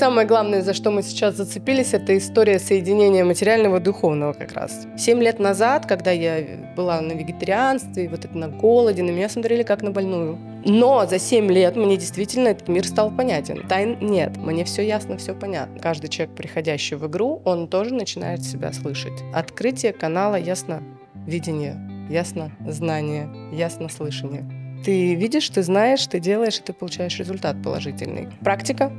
Самое главное, за что мы сейчас зацепились, это история соединения материального и духовного как раз. Семь лет назад, когда я была на вегетарианстве, вот это на голоде, на меня смотрели как на больную. Но за семь лет мне действительно этот мир стал понятен. Тайн нет, мне все ясно, все понятно. Каждый человек, приходящий в игру, он тоже начинает себя слышать. Открытие канала ясно видение, ясно знание, ясно слышание. Ты видишь, ты знаешь, ты делаешь, и ты получаешь результат положительный. Практика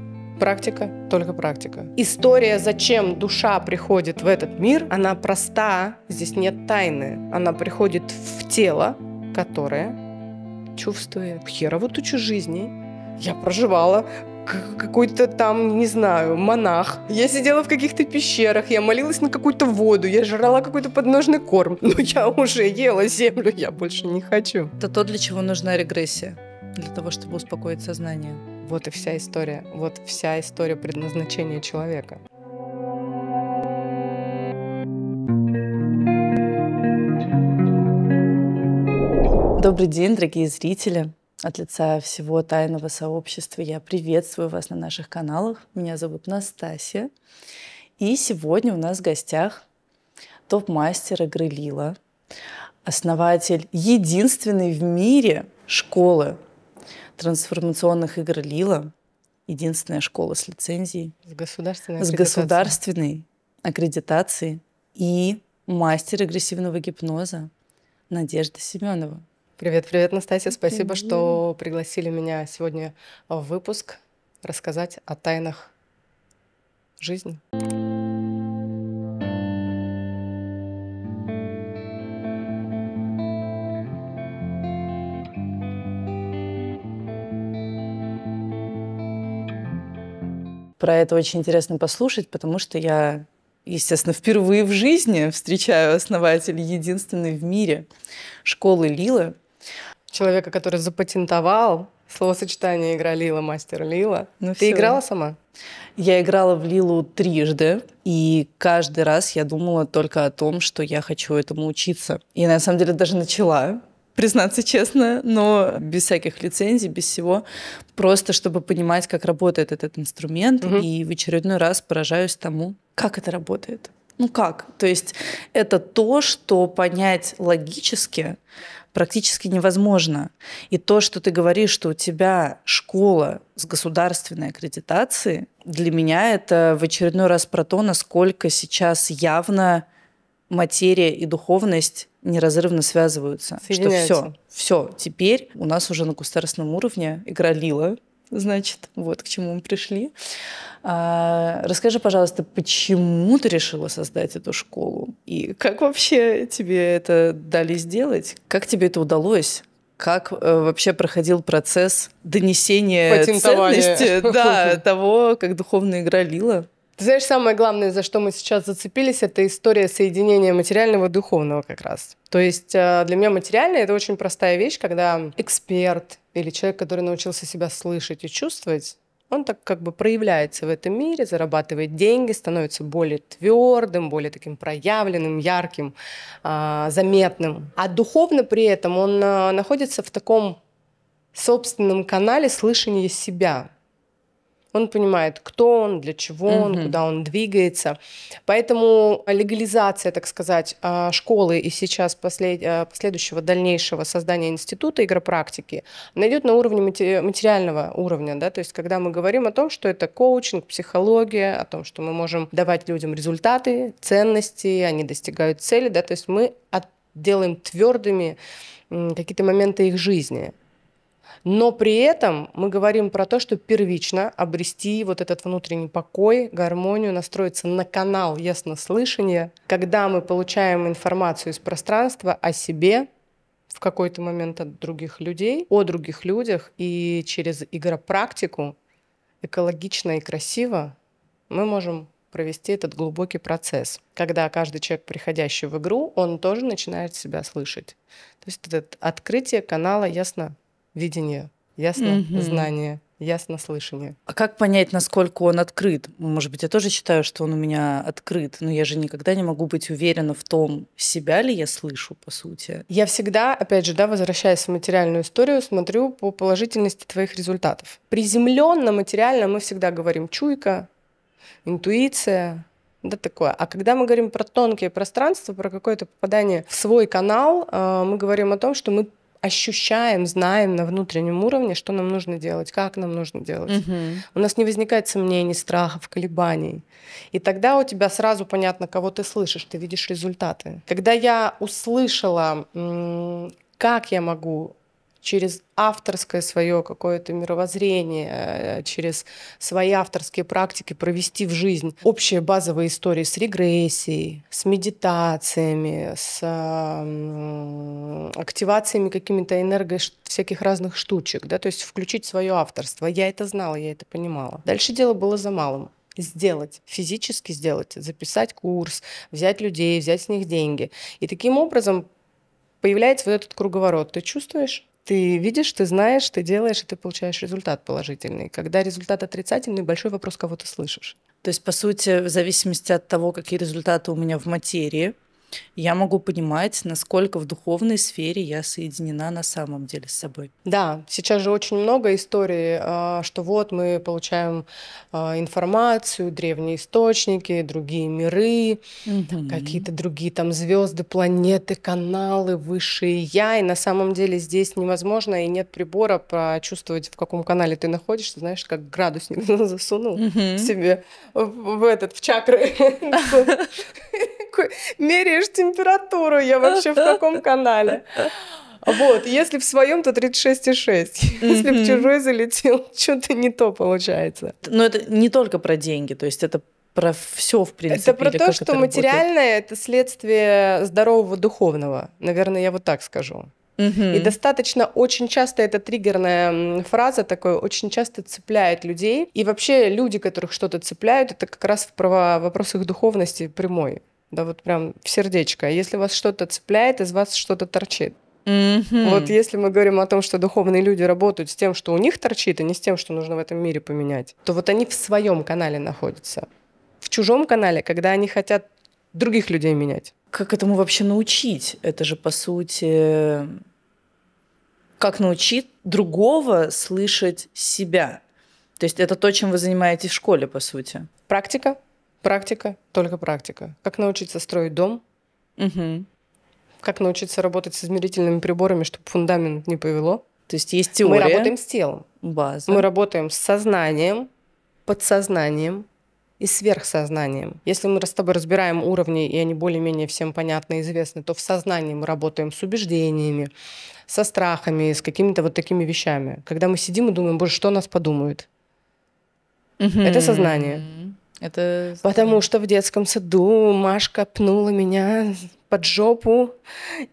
Практика, только практика. История, зачем душа приходит в этот мир, она проста, здесь нет тайны. Она приходит в тело, которое чувствует херову тучу жизней. Я проживала какой-то там, не знаю, монах. Я сидела в каких-то пещерах, я молилась на какую-то воду, я жрала какой-то подножный корм. Но я уже ела землю, я больше не хочу. Это то, для чего нужна регрессия. Для того, чтобы успокоить сознание. Вот и вся история. Вот вся история предназначения человека. Добрый день, дорогие зрители. От лица всего тайного сообщества я приветствую вас на наших каналах. Меня зовут Настасья. И сегодня у нас в гостях топ-мастер игры Лила, основатель единственной в мире школы трансформационных игр Лила, единственная школа с лицензией. С государственной С государственной аккредитацией. И мастер агрессивного гипноза Надежда Семенова. Привет, привет, Настасья. Спасибо, привет. что пригласили меня сегодня в выпуск рассказать о тайнах жизни. Про это очень интересно послушать, потому что я, естественно, впервые в жизни встречаю основателя единственной в мире школы Лила Человека, который запатентовал словосочетание «игра Лила, мастер Лила». Ну, Ты все. играла сама? Я играла в Лилу трижды, и каждый раз я думала только о том, что я хочу этому учиться. И на самом деле даже начала, признаться честно, но без всяких лицензий, без всего, просто чтобы понимать, как работает этот инструмент, угу. и в очередной раз поражаюсь тому, как это работает. Ну как? То есть это то, что понять логически практически невозможно. И то, что ты говоришь, что у тебя школа с государственной аккредитацией, для меня это в очередной раз про то, насколько сейчас явно материя и духовность неразрывно связываются. Что все, все, теперь у нас уже на государственном уровне игра лила, значит, вот к чему мы пришли. А, расскажи, пожалуйста, почему ты решила создать эту школу? И как вообще тебе это дали сделать? Как тебе это удалось? как э, вообще проходил процесс донесения ценности да, того, как духовная игра лила ты знаешь, самое главное, за что мы сейчас зацепились, это история соединения материального и духовного как раз. То есть э, для меня материальное — это очень простая вещь, когда эксперт или человек, который научился себя слышать и чувствовать, он так как бы проявляется в этом мире, зарабатывает деньги, становится более твердым, более таким проявленным, ярким, а, заметным. А духовно при этом он э, находится в таком собственном канале слышания себя. Он понимает, кто он, для чего он, куда он двигается. Поэтому легализация, так сказать, а, школы и сейчас послед... А, последующего дальнейшего создания института игропрактики найдет на уровне материального уровня. Да? То есть, когда мы говорим о том, что это коучинг, психология, о том, что мы можем давать людям результаты, ценности, они достигают цели, да, то есть мы от делаем твердыми какие-то моменты их жизни. Но при этом мы говорим про то, что первично обрести вот этот внутренний покой, гармонию, настроиться на канал яснослышания, когда мы получаем информацию из пространства о себе, в какой-то момент от других людей, о других людях, и через игропрактику экологично и красиво мы можем провести этот глубокий процесс, когда каждый человек, приходящий в игру, он тоже начинает себя слышать. То есть это открытие канала ясно видение, ясно mm-hmm. знание, ясно слышание. А как понять, насколько он открыт? Может быть, я тоже считаю, что он у меня открыт, но я же никогда не могу быть уверена в том, себя ли я слышу, по сути. Я всегда, опять же, да, возвращаясь в материальную историю, смотрю по положительности твоих результатов. Приземленно, материально мы всегда говорим чуйка, интуиция, да такое. А когда мы говорим про тонкие пространства, про какое-то попадание в свой канал, э, мы говорим о том, что мы ощущаем, знаем на внутреннем уровне, что нам нужно делать, как нам нужно делать. Угу. У нас не возникает сомнений, страхов, колебаний. И тогда у тебя сразу понятно, кого ты слышишь, ты видишь результаты. Когда я услышала, как я могу через авторское свое какое-то мировоззрение, э, через свои авторские практики провести в жизнь общие базовые истории с регрессией, с медитациями, с активациями какими-то энерго всяких разных штучек, да, то есть включить свое авторство. Я это знала, я это понимала. Дальше дело было за малым сделать, физически сделать, записать курс, взять людей, взять с них деньги. И таким образом появляется вот этот круговорот. Ты чувствуешь? ты видишь, ты знаешь, ты делаешь, и ты получаешь результат положительный. Когда результат отрицательный, большой вопрос, кого ты слышишь. То есть, по сути, в зависимости от того, какие результаты у меня в материи, я могу понимать, насколько в духовной сфере я соединена на самом деле с собой. Да, сейчас же очень много историй, э, что вот мы получаем э, информацию, древние источники, другие миры, угу. какие-то другие там звезды, планеты, каналы, высшие я. И на самом деле здесь невозможно и нет прибора прочувствовать, в каком канале ты находишься, знаешь, как градусник засунул угу. себе в этот, в чакры. Меряешь меряешь температуру, я вообще в таком канале? Вот, если в своем, то 36,6. Если в чужой залетел, что-то не то получается. Но это не только про деньги, то есть это про все, в принципе. Это про то, что материальное это следствие здорового духовного. Наверное, я вот так скажу. И достаточно очень часто эта триггерная фраза такой очень часто цепляет людей. И вообще люди, которых что-то цепляют, это как раз в вопросах духовности прямой да вот прям в сердечко. А если вас что-то цепляет, из вас что-то торчит. Mm-hmm. Вот если мы говорим о том, что духовные люди работают с тем, что у них торчит, а не с тем, что нужно в этом мире поменять, то вот они в своем канале находятся. В чужом канале, когда они хотят других людей менять. Как этому вообще научить? Это же, по сути, как научить другого слышать себя. То есть это то, чем вы занимаетесь в школе, по сути. Практика, Практика, только практика. Как научиться строить дом, угу. как научиться работать с измерительными приборами, чтобы фундамент не повело. То есть есть теория. Мы работаем с телом. База. Мы работаем с сознанием, подсознанием и сверхсознанием. Если мы с тобой разбираем уровни, и они более-менее всем понятны и известны, то в сознании мы работаем с убеждениями, со страхами, с какими-то вот такими вещами. Когда мы сидим и думаем, боже, что нас подумают? mm Это сознание. Это... Потому что в детском саду Машка пнула меня под жопу,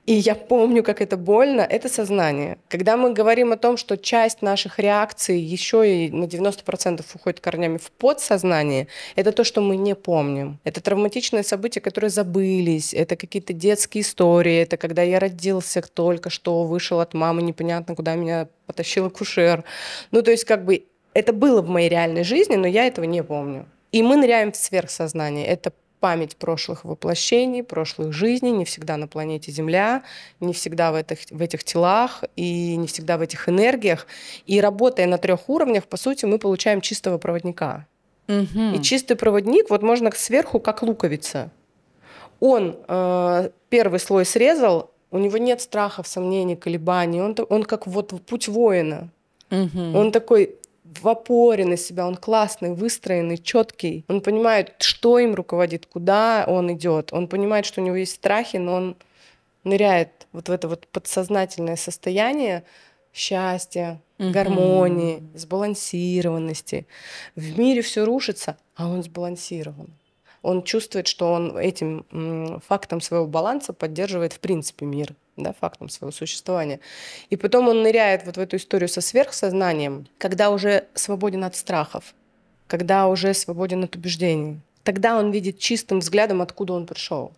и я помню, как это больно, это сознание. Когда мы говорим о том, что часть наших реакций еще и на 90% уходит корнями в подсознание, это то, что мы не помним. Это травматичные события, которые забылись, это какие-то детские истории, это когда я родился только что, вышел от мамы, непонятно, куда меня потащил кушер. Ну, то есть, как бы, это было в моей реальной жизни, но я этого не помню. И мы ныряем в сверхсознание. Это память прошлых воплощений, прошлых жизней, не всегда на планете Земля, не всегда в этих, в этих телах и не всегда в этих энергиях. И работая на трех уровнях, по сути, мы получаем чистого проводника. Угу. И чистый проводник, вот можно сверху, как луковица. Он э, первый слой срезал, у него нет страхов, сомнений, колебаний. Он, он как вот путь воина. Угу. Он такой в опоре на себя, он классный, выстроенный, четкий. Он понимает, что им руководит, куда он идет. Он понимает, что у него есть страхи, но он ныряет вот в это вот подсознательное состояние счастья, угу. гармонии, сбалансированности. В мире все рушится, а он сбалансирован. Он чувствует, что он этим фактом своего баланса поддерживает в принципе мир да, фактом своего существования. И потом он ныряет вот в эту историю со сверхсознанием, когда уже свободен от страхов, когда уже свободен от убеждений. Тогда он видит чистым взглядом, откуда он пришел.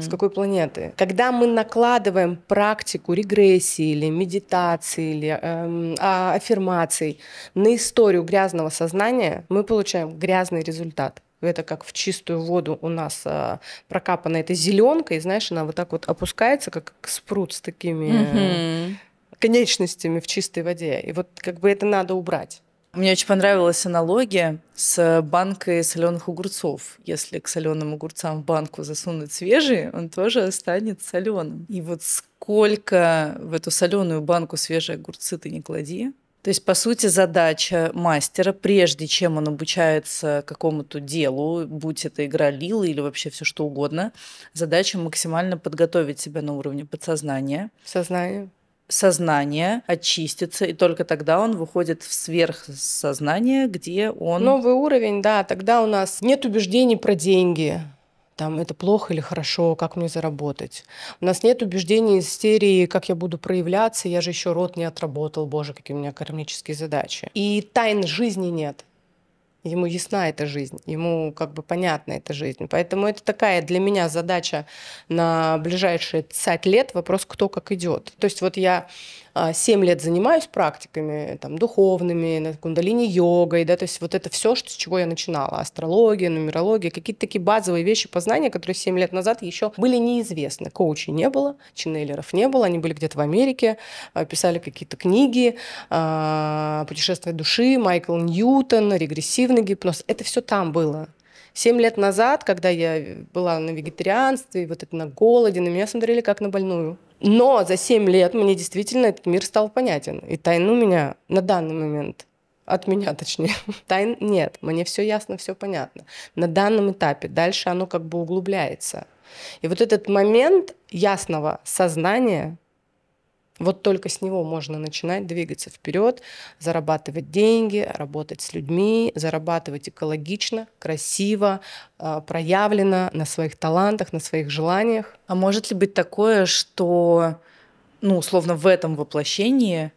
С какой планеты? Когда мы накладываем практику регрессии или медитации или эм, а, аффирмаций на историю грязного сознания, мы получаем грязный результат это как в чистую воду у нас а, прокапана эта зеленка, и знаешь, она вот так вот опускается, как спрут с такими mm конечностями в чистой воде. И вот как бы это надо убрать. Мне очень понравилась аналогия с банкой соленых огурцов. Если к соленым огурцам в банку засунуть свежие, он тоже станет соленым. И вот сколько в эту соленую банку свежие огурцы ты не клади, то есть, по сути, задача мастера, прежде чем он обучается какому-то делу, будь это игра лилы или вообще все что угодно, задача максимально подготовить себя на уровне подсознания. Сознание сознание очистится, и только тогда он выходит в сверхсознание, где он... Новый уровень, да, тогда у нас нет убеждений про деньги, там, это плохо или хорошо, как мне заработать. У нас нет убеждений из серии, как я буду проявляться, я же еще рот не отработал, боже, какие у меня кармические задачи. И тайн жизни нет. Ему ясна эта жизнь, ему как бы понятна эта жизнь. Поэтому это такая для меня задача на ближайшие 50 лет, вопрос, кто как идет. То есть вот я 7 а, лет занимаюсь практиками там, духовными, кундалини-йогой, да, то есть вот это все, что, с чего я начинала, астрология, нумерология, какие-то такие базовые вещи, познания, которые 7 лет назад еще были неизвестны. Коучей не было, ченнелеров не было, они были где-то в Америке, а, писали какие-то книги, а, «Путешествие души», Майкл Ньютон, регрессивный гипноз. Это все там было. Семь лет назад, когда я была на вегетарианстве, вот это на голоде, на меня смотрели как на больную. Но за 7 лет мне действительно этот мир стал понятен. И тайну меня на данный момент от меня точнее. Тайн нет, мне все ясно, все понятно. На данном этапе дальше оно как бы углубляется. И вот этот момент ясного сознания, вот только с него можно начинать двигаться вперед, зарабатывать деньги, работать с людьми, зарабатывать экологично, красиво, а, проявлено на своих талантах, на своих желаниях. А может ли быть такое, что, ну, условно, в этом воплощении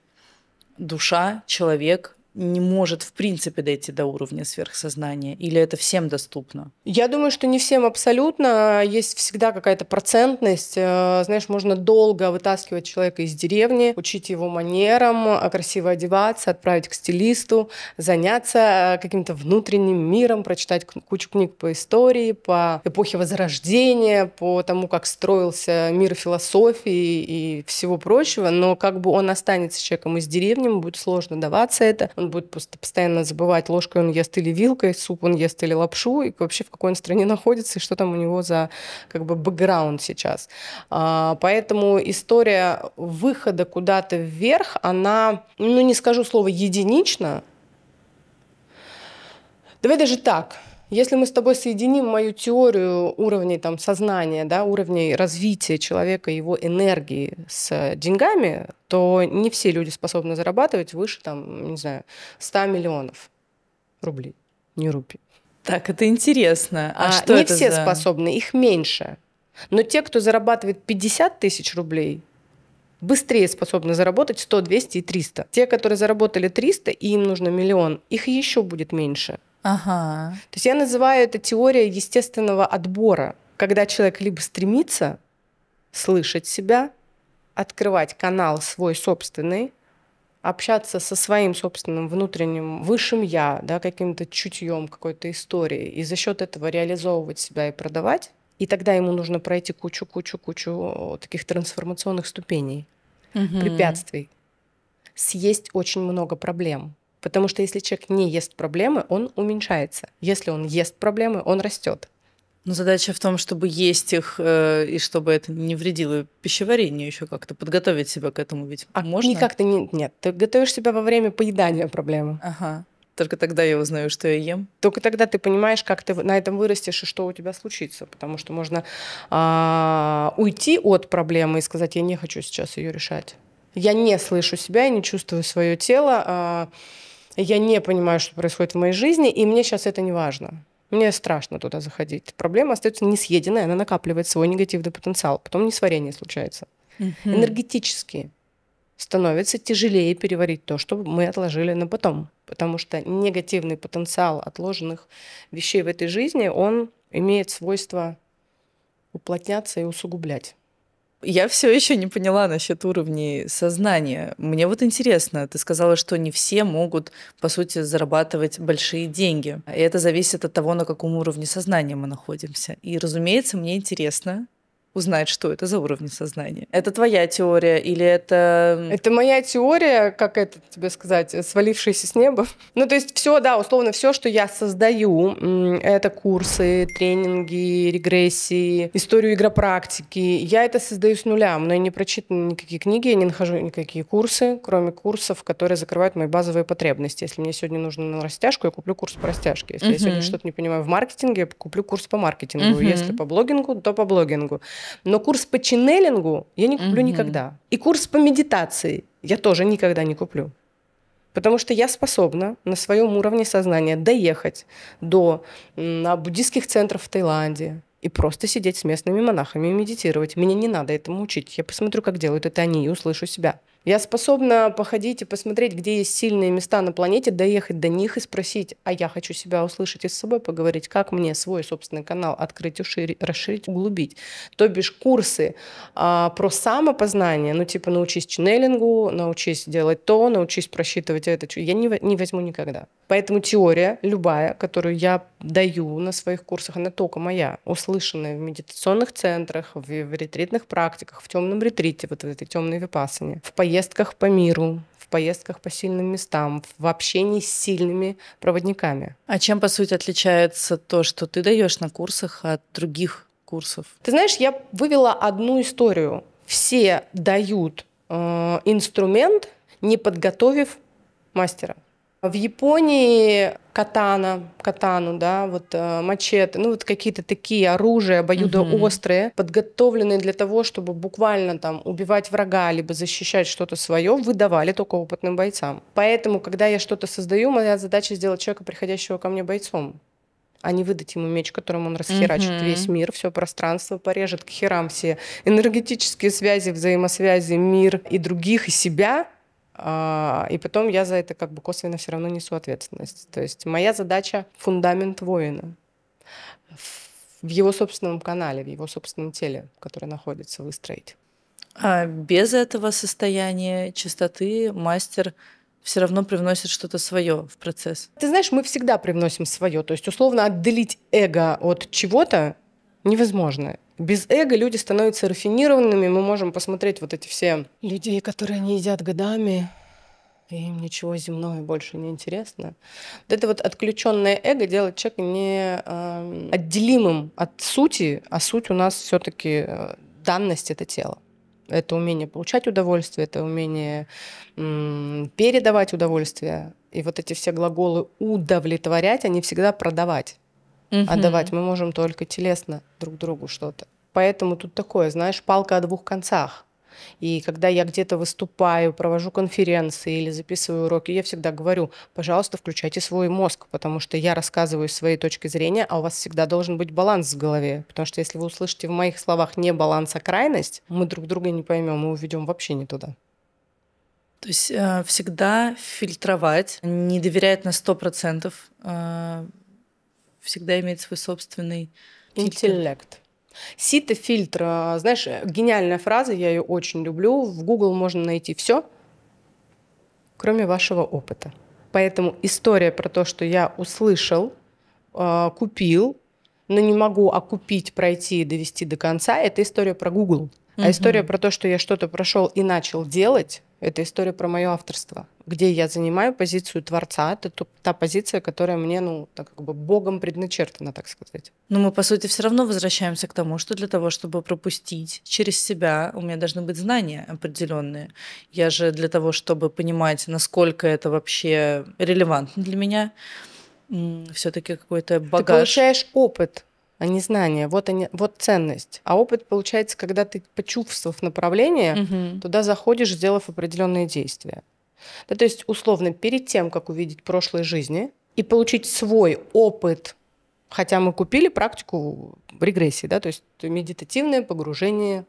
душа, человек не может в принципе дойти до уровня сверхсознания? Или это всем доступно? Я думаю, что не всем абсолютно. Есть всегда какая-то процентность. Э, знаешь, можно долго вытаскивать человека из деревни, учить его манерам, э, красиво одеваться, отправить к стилисту, заняться э, каким-то внутренним миром, прочитать кучу книг по истории, по эпохе Возрождения, по тому, как строился мир философии и всего прочего. Но как бы он останется человеком из деревни, ему будет сложно даваться это, он будет просто постоянно забывать, ложкой он ест или вилкой, суп он ест или лапшу, и вообще в какой он стране находится, и что там у него за как бы бэкграунд сейчас. А, поэтому история выхода куда-то вверх, она, ну не скажу слово единично, давай даже так – если мы с тобой соединим мою теорию уровней там, сознания, да, уровней развития человека, его энергии с деньгами, то не все люди способны зарабатывать выше, там, не знаю, 100 миллионов рублей, не рупий. Так, это интересно. А, а что не это все за... способны, их меньше. Но те, кто зарабатывает 50 тысяч рублей, быстрее способны заработать 100, 200 и 300. Те, которые заработали 300 и им нужно миллион, их еще будет меньше. Ага. То есть я называю это теория естественного отбора, когда человек либо стремится слышать себя, открывать канал свой собственный, общаться со своим собственным внутренним высшим я, да, каким-то чутьем какой-то истории, и за счет этого реализовывать себя и продавать, и тогда ему нужно пройти кучу-кучу-кучу таких трансформационных ступеней, угу. препятствий, съесть очень много проблем, Потому что если человек не ест проблемы, он уменьшается. Если он ест проблемы, он растет. Но задача в том, чтобы есть их э, и чтобы это не вредило пищеварению еще как-то, подготовить себя к этому ведь а можно? Никак-то не, нет. Ты готовишь себя во время поедания проблемы. Ага. Только тогда я узнаю, что я ем. Только тогда ты понимаешь, как ты на этом вырастешь и что у тебя случится. Потому что можно э, уйти от проблемы и сказать, я не хочу сейчас ее решать. Я не слышу себя, я не чувствую свое тело. Э, я не понимаю, что происходит в моей жизни, и мне сейчас это не важно. Мне страшно туда заходить. Проблема остается несъеденная, она накапливает свой негативный потенциал. Потом несварение случается. Угу. Энергетически становится тяжелее переварить то, что мы отложили на потом. Потому что негативный потенциал отложенных вещей в этой жизни, он имеет свойство уплотняться и усугублять. Я все еще не поняла насчет уровней сознания. Мне вот интересно, ты сказала, что не все могут, по сути, зарабатывать большие деньги. И это зависит от того, на каком уровне сознания мы находимся. И, разумеется, мне интересно, узнать, что это за уровни сознания. Это твоя теория или это... Это моя теория, как это тебе сказать, свалившаяся с неба. Ну, то есть все, да, условно, все, что я создаю, это курсы, тренинги, регрессии, историю игропрактики. Я это создаю с нуля. У меня не прочитаны никакие книги, я не нахожу никакие курсы, кроме курсов, которые закрывают мои базовые потребности. Если мне сегодня нужно на растяжку, я куплю курс по растяжке. Если uh-huh. я сегодня что-то не понимаю в маркетинге, я куплю курс по маркетингу. Uh-huh. Если по блогингу, то по блогингу. Но курс по ченнелингу я не куплю угу. никогда. И курс по медитации я тоже никогда не куплю. Потому что я способна на своем уровне сознания доехать до на буддийских центров в Таиланде и просто сидеть с местными монахами и медитировать. мне не надо этому учить. Я посмотрю, как делают это они, и услышу себя. Я способна походить и посмотреть, где есть сильные места на планете, доехать до них и спросить, а я хочу себя услышать и с собой поговорить, как мне свой собственный канал открыть, уширить, расширить, углубить. То бишь курсы а, про самопознание, ну типа научись ченнелингу, научись делать то, научись просчитывать это, я не, не возьму никогда. Поэтому теория любая, которую я даю на своих курсах, она только моя, услышанная в медитационных центрах, в, в ретритных практиках, в темном ретрите, вот в этой темной випасане, в поездках по миру, в поездках по сильным местам, в общении с сильными проводниками. А чем, по сути, отличается то, что ты даешь на курсах от других курсов? Ты знаешь, я вывела одну историю. Все дают э, инструмент, не подготовив мастера. В Японии катана, катану, да, вот э, мачете, ну вот какие-то такие оружия обоюдоострые, угу. подготовленные для того, чтобы буквально там убивать врага, либо защищать что-то свое, выдавали только опытным бойцам. Поэтому, когда я что-то создаю, моя задача сделать человека, приходящего ко мне бойцом а не выдать ему меч, которым он расхерачит mm-hmm. весь мир, все пространство, порежет к херам все энергетические связи, взаимосвязи, мир и других, и себя, а, и потом я за это как бы косвенно все равно несу ответственность. То есть моя задача — фундамент воина в его собственном канале, в его собственном теле, которое находится, выстроить. А без этого состояния чистоты мастер все равно привносит что-то свое в процесс. Ты знаешь, мы всегда привносим свое. То есть, условно, отделить эго от чего-то невозможно. Без эго люди становятся рафинированными. Мы можем посмотреть вот эти все людей, которые не едят годами, и им ничего земное больше не интересно. Вот это вот отключенное эго делает человека не э, отделимым от сути, а суть у нас все-таки э, данность это тело. Это умение получать удовольствие, это умение передавать удовольствие. И вот эти все глаголы удовлетворять, они всегда продавать угу. отдавать. Мы можем только телесно друг другу что-то. Поэтому тут такое, знаешь, палка о двух концах. И когда я где-то выступаю, провожу конференции или записываю уроки, я всегда говорю, пожалуйста, включайте свой мозг, потому что я рассказываю свои точки зрения, а у вас всегда должен быть баланс в голове. Потому что если вы услышите в моих словах не баланс, а крайность, мы друг друга не поймем, мы уведем вообще не туда. То есть э, всегда фильтровать, не доверять на 100%, э, всегда имеет свой собственный интеллект. Сито фильтр, а, знаешь, э, гениальная фраза, я ее очень люблю. В Google можно найти все, кроме вашего опыта. Поэтому история про то, что я услышал, а, купил, но не могу окупить, пройти и довести до конца, это история про Google. А история про то, что я что-то прошел и начал делать, это история про мое авторство, где я занимаю позицию творца. Это та позиция, которая мне, ну, так как бы богом предначертана, так сказать. Но мы, по сути, все равно возвращаемся к тому, что для того, чтобы пропустить через себя, у меня должны быть знания определенные. Я же для того, чтобы понимать, насколько это вообще релевантно для меня, все-таки какой-то багаж. Ты получаешь опыт а не знание. Вот, они, вот ценность. А опыт получается, когда ты, почувствовав направление, угу. туда заходишь, сделав определенные действия. Да, то есть, условно, перед тем, как увидеть прошлой жизни и получить свой опыт, хотя мы купили практику регрессии, да, то есть медитативное погружение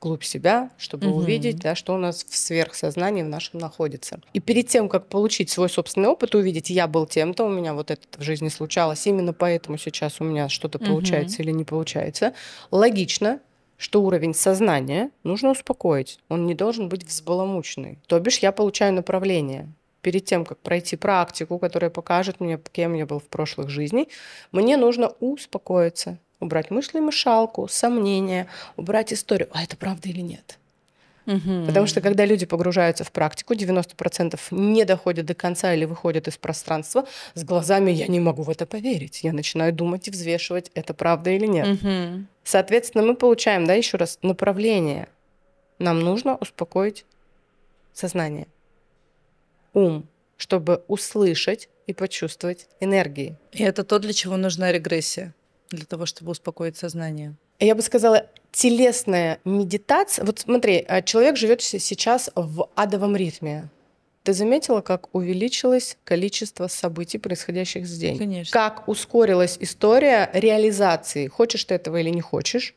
вглубь себя, чтобы угу. увидеть, да, что у нас в сверхсознании в нашем находится. И перед тем, как получить свой собственный опыт и увидеть, я был тем-то, у меня вот это в жизни случалось, именно поэтому сейчас у меня что-то угу. получается или не получается, логично что уровень сознания нужно успокоить. Он не должен быть взбаламученный. То бишь я получаю направление. Перед тем, как пройти практику, которая покажет мне, кем я был в прошлых жизнях, мне нужно успокоиться, убрать мышлю мешалку, сомнения, убрать историю, а это правда или нет. Потому что когда люди погружаются в практику, 90% не доходят до конца или выходят из пространства, с глазами я не могу в это поверить. Я начинаю думать и взвешивать, это правда или нет. Соответственно, мы получаем, да, еще раз, направление. Нам нужно успокоить сознание, ум, чтобы услышать и почувствовать энергии. И это то, для чего нужна регрессия для того, чтобы успокоить сознание? Я бы сказала, телесная медитация. Вот смотри, э, человек живет сейчас в адовом ритме. Ты заметила, как увеличилось количество событий, происходящих с день? Конечно. Как ускорилась история реализации, хочешь ты этого или не хочешь,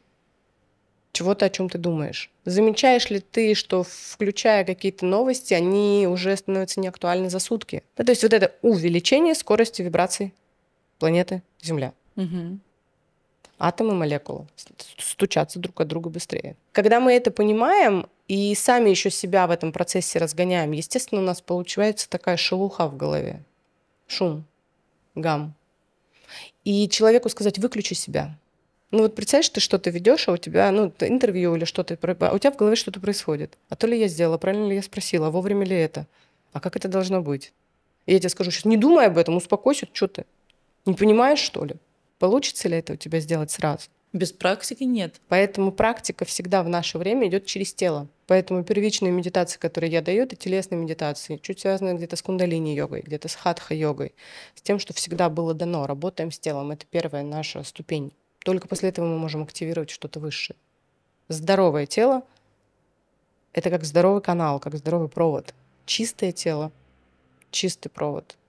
чего то о чем ты думаешь. Замечаешь ли ты, что включая какие-то новости, они уже становятся неактуальны за сутки? Да, то есть вот это увеличение скорости вибраций планеты Земля. Угу атомы, молекулы стучатся друг от друга быстрее. Когда мы это понимаем и сами еще себя в этом процессе разгоняем, естественно, у нас получается такая шелуха в голове, шум, гам. И человеку сказать, выключи себя. Ну вот представляешь, ты что-то ведешь, а у тебя ну, интервью или что-то, а у тебя в голове что-то происходит. А то ли я сделала, правильно ли я спросила, а вовремя ли это? А как это должно быть? И я тебе скажу сейчас, не думай об этом, успокойся, что ты? Не понимаешь, что ли? Получится ли это у тебя сделать сразу? Без практики нет. Поэтому практика всегда в наше время идет через тело. Поэтому первичные медитации, которые я даю, это телесные медитации, чуть связанные где-то с кундалини-йогой, где-то с хатха-йогой, с тем, что всегда было дано. Работаем с телом. Это первая наша ступень. Только после этого мы можем активировать что-то высшее. Здоровое тело — это как здоровый канал, как здоровый провод. Чистое тело, чистый провод —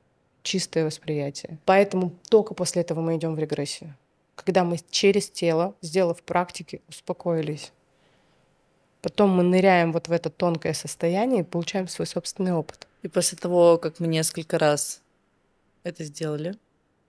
чистое восприятие. Поэтому только после этого мы идем в регрессию. Когда мы через тело, сделав практики, успокоились. Потом мы ныряем вот в это тонкое состояние и получаем свой собственный опыт. И после того, как мы несколько раз это сделали,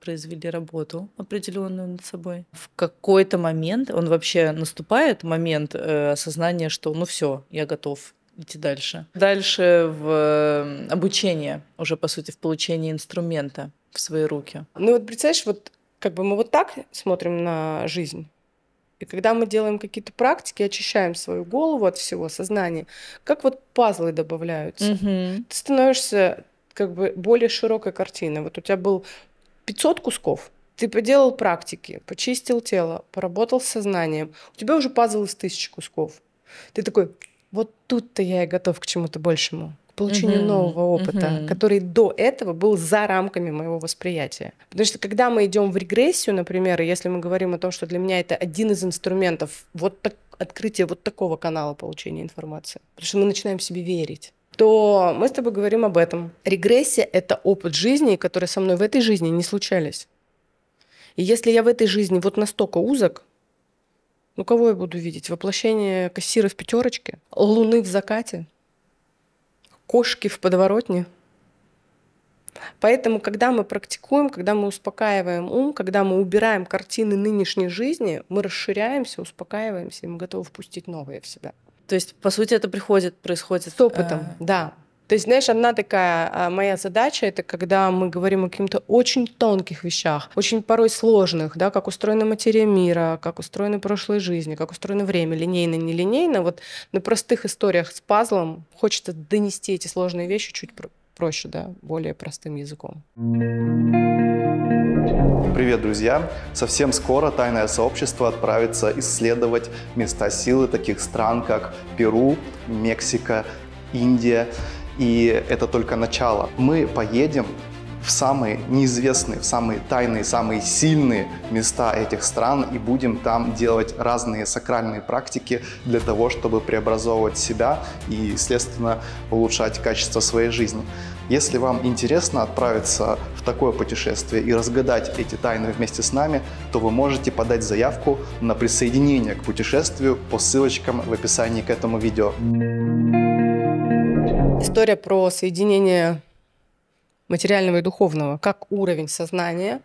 произвели работу определенную над собой. В какой-то момент он вообще наступает момент э, осознания, что ну все, я готов идти дальше. Дальше в обучение, уже по сути в получении инструмента в свои руки. Ну вот представляешь, вот как бы мы вот так смотрим на жизнь, и когда мы делаем какие-то практики, очищаем свою голову от всего сознания, как вот пазлы добавляются, угу. ты становишься как бы более широкой картиной. Вот у тебя был 500 кусков, ты поделал практики, почистил тело, поработал с сознанием, у тебя уже пазл из тысячи кусков. Ты такой, вот тут-то я и готов к чему-то большему получению mm-hmm. нового опыта, mm-hmm. который до этого был за рамками моего восприятия. Потому что когда мы идем в регрессию, например, и если мы говорим о том, что для меня это один из инструментов вот так, открытия вот такого канала получения информации, потому что мы начинаем себе верить то мы с тобой говорим об этом. Регрессия — это опыт жизни, который со мной в этой жизни не случались. И если я в этой жизни вот настолько узок, ну кого я буду видеть? Воплощение кассира в пятерочке, луны в закате, кошки в подворотне. Поэтому, когда мы практикуем, когда мы успокаиваем ум, когда мы убираем картины нынешней жизни, мы расширяемся, успокаиваемся, и мы готовы впустить новые в себя. То есть, по сути, это приходит, происходит с опытом, э... да. То есть, знаешь, одна такая а, моя задача, это когда мы говорим о каких-то очень тонких вещах, очень порой сложных, да, как устроена материя мира, как устроены прошлые жизни, как устроено время, линейно, нелинейно, вот на простых историях с пазлом хочется донести эти сложные вещи чуть проще, да, более простым языком. Привет, друзья! Совсем скоро тайное сообщество отправится исследовать места силы таких стран, как Перу, Мексика, Индия. И это только начало. Мы поедем в самые неизвестные, в самые тайные, самые сильные места этих стран и будем там делать разные сакральные практики для того, чтобы преобразовывать себя и, следственно, улучшать качество своей жизни. Если вам интересно отправиться в такое путешествие и разгадать эти тайны вместе с нами, то вы можете подать заявку на присоединение к путешествию по ссылочкам в описании к этому видео. История про соединение материального и духовного, как уровень сознания,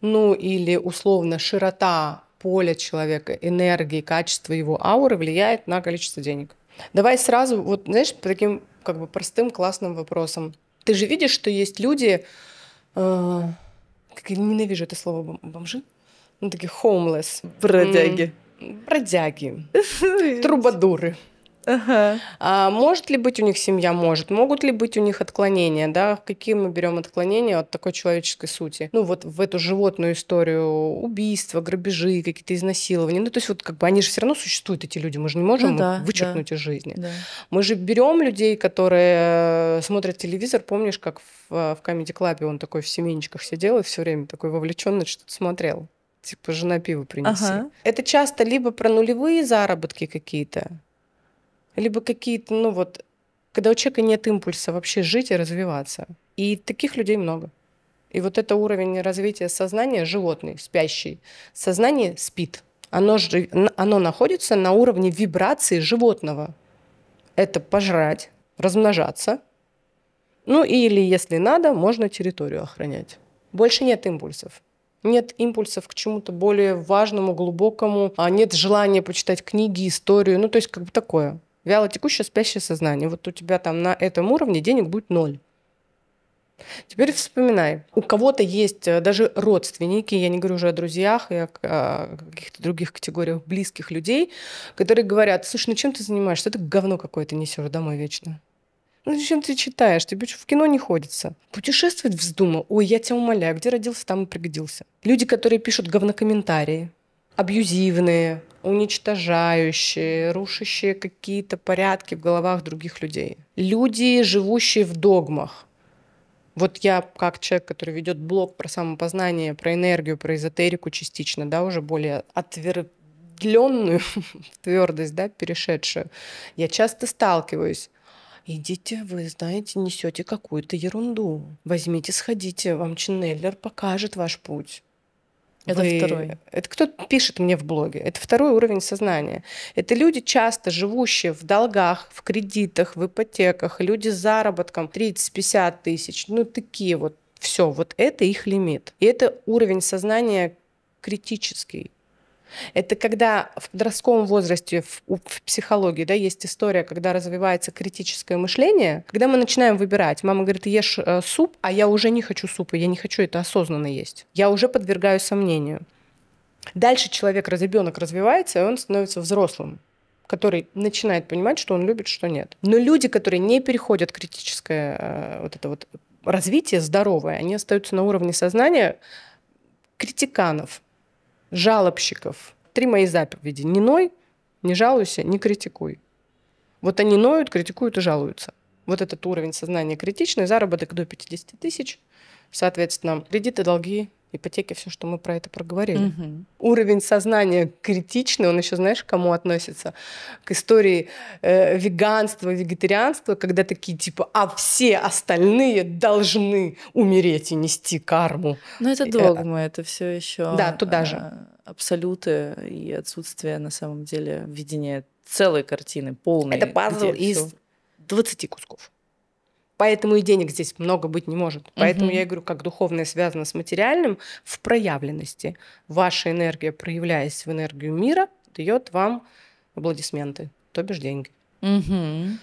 ну или условно широта поля человека, энергии, качество его ауры влияет на количество денег. Давай сразу, вот знаешь, по таким как бы простым классным вопросом. Ты же видишь, что есть люди, э, как я ненавижу это слово бомжи, ну такие homeless. Бродяги. бродяги. Трубадуры. Ага. А может ли быть у них семья? Может. Могут ли быть у них отклонения? Да? Какие мы берем отклонения от такой человеческой сути? Ну, вот в эту животную историю убийства, грабежи, какие-то изнасилования. Ну, то есть вот как бы они же все равно существуют, эти люди. Мы же не можем ну, да, вычеркнуть да. из жизни. Да. Мы же берем людей, которые э, смотрят телевизор. Помнишь, как в, э, в Comedy Club он такой в семейничках сидел и все время такой вовлеченный что-то смотрел? типа жена пиво принеси. Ага. Это часто либо про нулевые заработки какие-то, либо какие-то, ну вот, когда у человека нет импульса вообще жить и развиваться. И таких людей много. И вот это уровень развития сознания животный, спящий. Сознание спит. Оно, жив... оно находится на уровне вибрации животного. Это пожрать, размножаться. Ну или, если надо, можно территорию охранять. Больше нет импульсов. Нет импульсов к чему-то более важному, глубокому. А нет желания почитать книги, историю. Ну то есть как бы такое вяло текущее спящее сознание. Вот у тебя там на этом уровне денег будет ноль. Теперь вспоминай. У кого-то есть э, даже родственники, я не говорю уже о друзьях и о, а, каких-то других категориях близких людей, которые говорят, слушай, ну чем ты занимаешься? Ты говно какое-то несешь домой вечно. Ну зачем ты читаешь? Тебе что, в кино не ходится? Путешествовать вздумал? Ой, я тебя умоляю, где родился, там и пригодился. Люди, которые пишут говнокомментарии, абьюзивные, уничтожающие, рушащие какие-то порядки в головах других людей. Люди, живущие в догмах. Вот я, как человек, который ведет блог про самопознание, про энергию, про эзотерику частично, да, уже более отвердленную твердость, да, перешедшую, я часто сталкиваюсь идите, вы знаете, несете какую-то ерунду. Возьмите, сходите, вам Ченнеллер покажет ваш путь. Это вы... второй. Это кто пишет мне в блоге. Это второй уровень сознания. Это люди, часто живущие в долгах, в кредитах, в ипотеках, люди с заработком 30-50 тысяч. Ну, такие вот. Все, вот это их лимит. И это уровень сознания критический. Это когда в подростковом возрасте в, в психологии да, есть история, когда развивается критическое мышление, когда мы начинаем выбирать. Мама говорит, ешь э, суп, а я уже не хочу супа, я не хочу это осознанно есть. Я уже подвергаю сомнению. Дальше человек, ребенок развивается, и он становится взрослым который начинает понимать, что он любит, что нет. Но люди, которые не переходят критическое э, вот это вот развитие здоровое, они остаются на уровне сознания критиканов, жалобщиков. Три мои заповеди. Не ной, не жалуйся, не критикуй. Вот они ноют, критикуют и жалуются. Вот этот уровень сознания критичный, заработок до 50 тысяч, соответственно, кредиты, долги ипотеки все, что мы про это проговорили. Угу. Уровень сознания критичный, он еще, знаешь, к кому относится? К истории э, веганства, вегетарианства, когда такие типа, а все остальные должны умереть и нести карму. Ну это э, догма, это все еще. Да, туда э, же. Абсолюты и отсутствие на самом деле видения целой картины, полной. Это пазл из 20 кусков. Поэтому и денег здесь много быть не может. Поэтому угу. я говорю, как духовное связано с материальным, в проявленности. Ваша энергия, проявляясь в энергию мира, дает вам аплодисменты, то бишь деньги. Угу.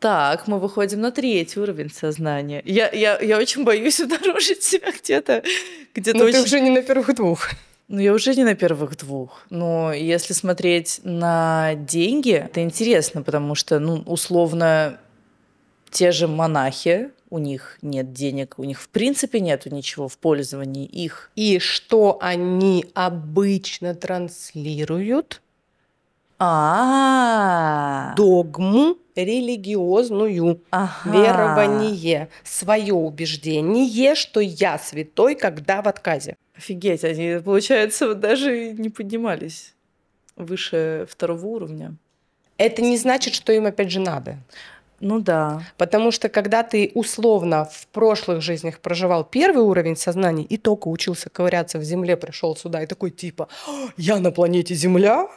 Так, мы выходим на третий уровень сознания. Я, я, я очень боюсь удорожить себя где-то. Где Но ну, очень... ты уже не на первых двух. Ну, я уже не на первых двух. Но если смотреть на деньги, это интересно, потому что, ну, условно, те же монахи, у них нет денег, у них в принципе нет ничего в пользовании их. И что они обычно транслируют? А, догму религиозную, ага. верование, свое убеждение, что я святой, когда в отказе. Офигеть, они, получается, даже не поднимались выше второго уровня. Это не значит, что им опять же надо. Ну да. Потому что когда ты условно в прошлых жизнях проживал первый уровень сознания и только учился ковыряться в земле, пришел сюда и такой типа «А, «Я на планете Земля?»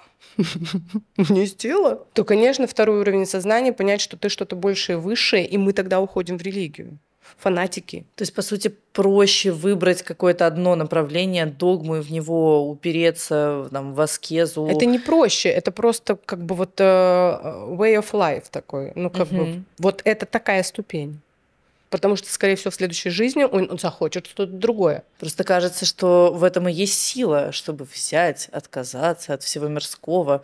не сделала. То, конечно, второй уровень сознания понять, что ты что-то большее, высшее, и мы тогда уходим в религию фанатики. То есть, по сути, проще выбрать какое-то одно направление, догму, в него упереться, там, в аскезу. Это не проще, это просто как бы вот uh, way of life такой. Ну, как угу. бы вот это такая ступень потому что, скорее всего, в следующей жизни он захочет что-то другое. Просто кажется, что в этом и есть сила, чтобы взять, отказаться от всего мирского.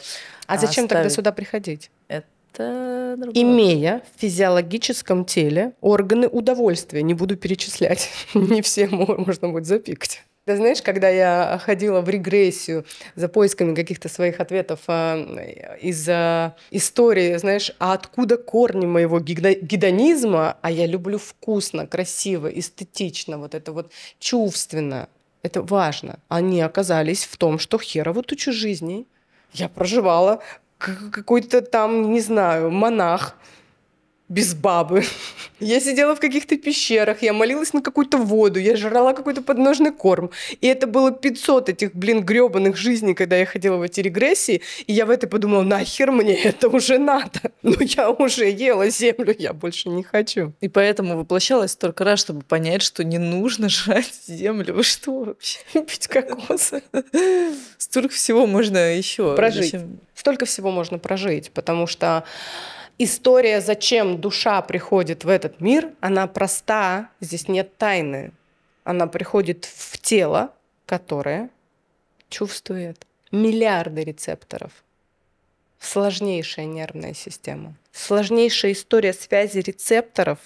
А, а зачем тогда сюда приходить? Это это другое. Имея в физиологическом теле органы удовольствия, не буду перечислять, не все можно будет запикать. Ты знаешь, когда я ходила в регрессию за поисками каких-то своих ответов э, из э, истории, знаешь, а откуда корни моего гедонизма, а я люблю вкусно, красиво, эстетично, вот это вот чувственно, это важно. Они оказались в том, что херово тучу жизней я проживала какой-то там, не знаю, монах, без бабы. Я сидела в каких-то пещерах, я молилась на какую-то воду, я жрала какой-то подножный корм. И это было 500 этих, блин, грёбаных жизней, когда я ходила в эти регрессии. И я в этой подумала, нахер мне это уже надо. Ну, я уже ела землю, я больше не хочу. И поэтому воплощалась столько раз, чтобы понять, что не нужно жрать землю. Вы что вообще? Пить кокосы. Столько всего можно еще. Прожить. Столько всего можно прожить, потому что история, зачем душа приходит в этот мир, она проста, здесь нет тайны. Она приходит в тело, которое чувствует миллиарды рецепторов. Сложнейшая нервная система. Сложнейшая история связи рецепторов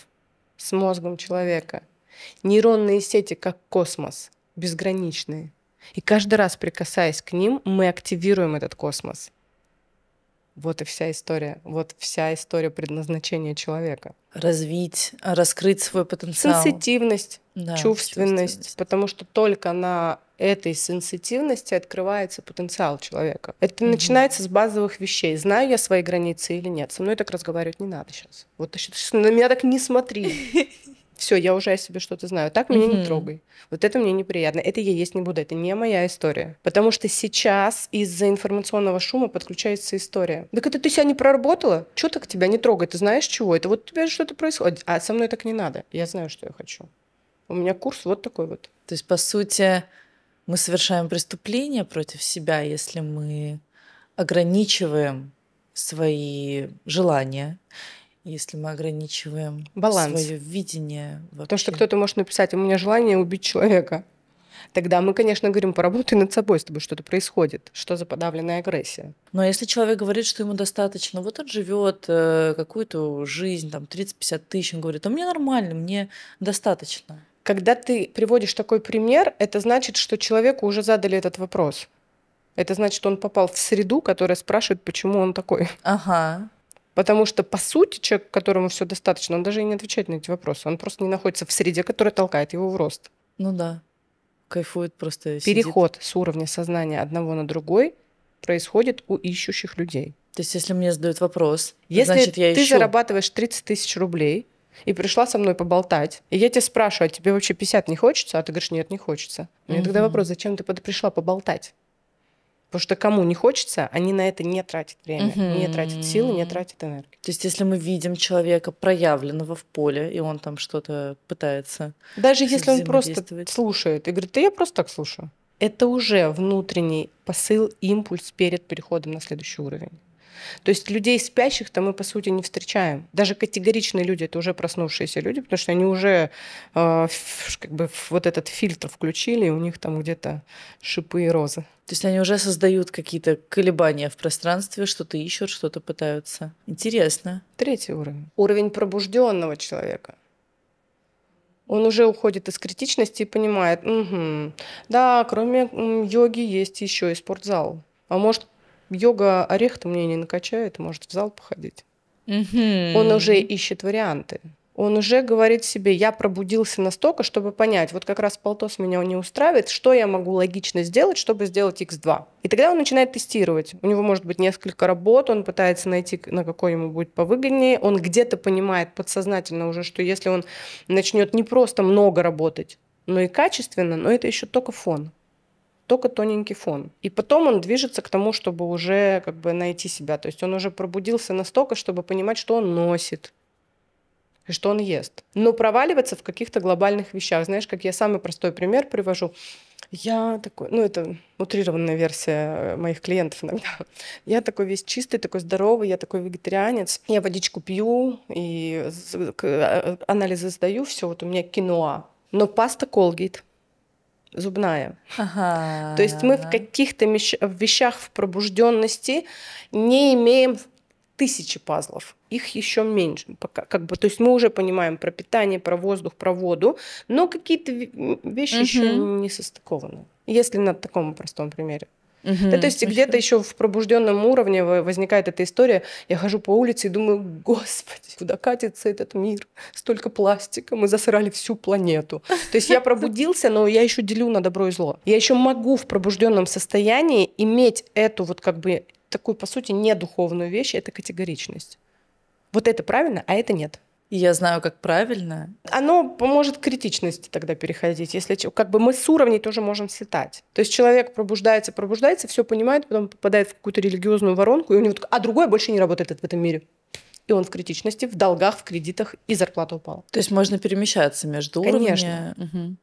с мозгом человека. Нейронные сети, как космос, безграничные. И каждый раз, прикасаясь к ним, мы активируем этот космос – вот и вся история, вот вся история предназначения человека. Развить, раскрыть свой потенциал. Сенситивность, да, чувственность, чувственность, потому что только на этой сенситивности открывается потенциал человека. Это угу. начинается с базовых вещей. Знаю я свои границы или нет? Со мной так разговаривать не надо сейчас. Вот на меня так не смотри. все, я уже о себе что-то знаю. Так меня mm-hmm. не трогай. Вот это мне неприятно. Это я есть не буду. Это не моя история. Потому что сейчас из-за информационного шума подключается история. Так это ты себя не проработала? Что так тебя не трогает? Ты знаешь чего? Это вот у тебя что-то происходит. А со мной так не надо. Я знаю, что я хочу. У меня курс вот такой вот. То есть, по сути, мы совершаем преступление против себя, если мы ограничиваем свои желания, если мы ограничиваем Баланс. свое видение. Вообще. То, что кто-то может написать, у меня желание убить человека. Тогда мы, конечно, говорим, поработай над собой, с тобой что-то происходит, что за подавленная агрессия. Но если человек говорит, что ему достаточно, вот он живет э, какую-то жизнь, там 30-50 тысяч, он говорит, а мне нормально, мне достаточно. Когда ты приводишь такой пример, это значит, что человеку уже задали этот вопрос. Это значит, что он попал в среду, которая спрашивает, почему он такой. Ага. Потому что, по сути, человек, которому все достаточно, он даже и не отвечает на эти вопросы. Он просто не находится в среде, которая толкает его в рост. Ну да. Кайфует просто. Переход сидит. с уровня сознания одного на другой происходит у ищущих людей. То есть, если мне задают вопрос, если значит, я ты зарабатываешь 30 тысяч рублей и пришла со мной поболтать, и я тебя спрашиваю, а тебе вообще 50 не хочется? А ты говоришь, нет, не хочется. мне угу. тогда вопрос, зачем ты пришла поболтать? Потому что кому не хочется, они на это не тратят время, угу. не тратят силы, не тратят энергию. То есть, если мы видим человека проявленного в поле, и он там что-то пытается. Даже если он просто слушает и говорит: да я просто так слушаю. Это уже внутренний посыл, импульс перед переходом на следующий уровень. То есть людей спящих-то мы, по сути, не встречаем. Даже категоричные люди — это уже проснувшиеся люди, потому что они уже э, как бы вот этот фильтр включили, и у них там где-то шипы и розы. То есть они уже создают какие-то колебания в пространстве, что-то ищут, что-то пытаются. Интересно. Третий уровень. Уровень пробужденного человека он уже уходит из критичности и понимает, угу, да, кроме йоги есть еще и спортзал. А может, йога орех-то мне не накачает, может в зал походить. Угу. Он уже ищет варианты. Он уже говорит себе, я пробудился настолько, чтобы понять, вот как раз полтос меня не устраивает, что я могу логично сделать, чтобы сделать x2. И тогда он начинает тестировать. У него может быть несколько работ, он пытается найти, на какой ему будет повыгоднее. Он где-то понимает подсознательно уже, что если он начнет не просто много работать, но и качественно, но это еще только фон только тоненький фон. И потом он движется к тому, чтобы уже как бы найти себя. То есть он уже пробудился настолько, чтобы понимать, что он носит, и что он ест. Но проваливаться в каких-то глобальных вещах. Знаешь, как я самый простой пример привожу. Я такой, ну это утрированная версия э, моих клиентов иногда. Я такой весь чистый, такой здоровый, я такой вегетарианец. Я водичку пью и а, анализы сдаю, все, вот у меня киноа. Но паста Колгейт, зубная. Ага. То есть мы в каких-то вещах в пробужденности не имеем тысячи пазлов. Их еще меньше. Пока, как бы, то есть мы уже понимаем про питание, про воздух, про воду, но какие-то вещи угу. еще не состыкованы. Если на таком простом примере Угу, да, то есть где-то еще в пробужденном уровне возникает эта история. Я хожу по улице и думаю, господи, куда катится этот мир? Столько пластика, мы засрали всю планету. То есть я пробудился, но я еще делю на добро и зло. Я еще могу в пробужденном состоянии иметь эту вот как бы такую, по сути, недуховную вещь, это категоричность. Вот это правильно, а это нет и я знаю, как правильно. Оно поможет к критичности тогда переходить. Если как бы мы с уровней тоже можем слетать. То есть человек пробуждается, пробуждается, все понимает, потом попадает в какую-то религиозную воронку, и у него а другое больше не работает в этом мире. И он в критичности, в долгах, в кредитах, и зарплата упала. То есть можно перемещаться между уровнями. Конечно. Угу.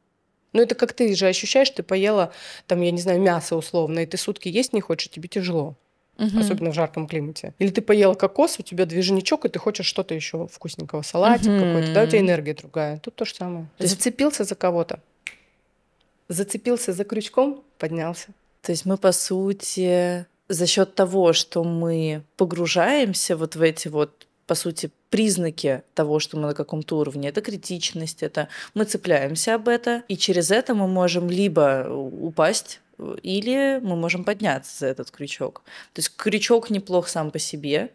Ну, это как ты же ощущаешь, ты поела, там, я не знаю, мясо условно, и ты сутки есть не хочешь, тебе тяжело угу. особенно в жарком климате. Или ты поела кокос, у тебя движничок, и ты хочешь что-то еще вкусненького, салатик угу. какой-то, да, у тебя энергия другая. Тут то же самое. То есть... Зацепился за кого-то, зацепился за крючком, поднялся. То есть мы, по сути, за счет того, что мы погружаемся вот в эти вот, по сути, признаки того, что мы на каком-то уровне. Это критичность, это мы цепляемся об это, и через это мы можем либо э, упасть или мы можем подняться за этот крючок. То есть крючок неплох сам по себе.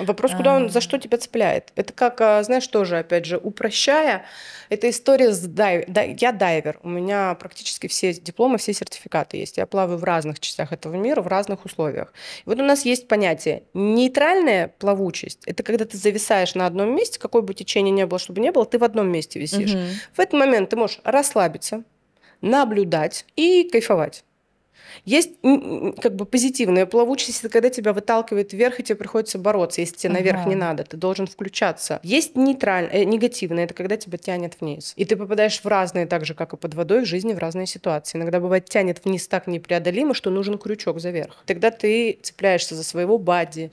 Вопрос, куда он, за что тебя цепляет? Это как, а, знаешь, тоже, опять же, упрощая, это история с дайвером. Да, я дайвер, у меня практически все дипломы, все сертификаты есть. Я плаваю в разных частях этого мира, в разных условиях. И вот у нас есть понятие нейтральная плавучесть. Это когда ты зависаешь на одном месте, какое бы течение ни было, чтобы не было, ты в одном месте висишь. Угу. В этот момент ты можешь расслабиться, наблюдать и кайфовать. Есть как бы позитивная плавучесть, это когда тебя выталкивает вверх, и тебе приходится бороться. Если тебе наверх ага. не надо, ты должен включаться. Есть нейтральная, э, негативная, это когда тебя тянет вниз. И ты попадаешь в разные, так же, как и под водой, в жизни в разные ситуации. Иногда бывает тянет вниз так непреодолимо, что нужен крючок заверх. Тогда ты цепляешься за своего бади,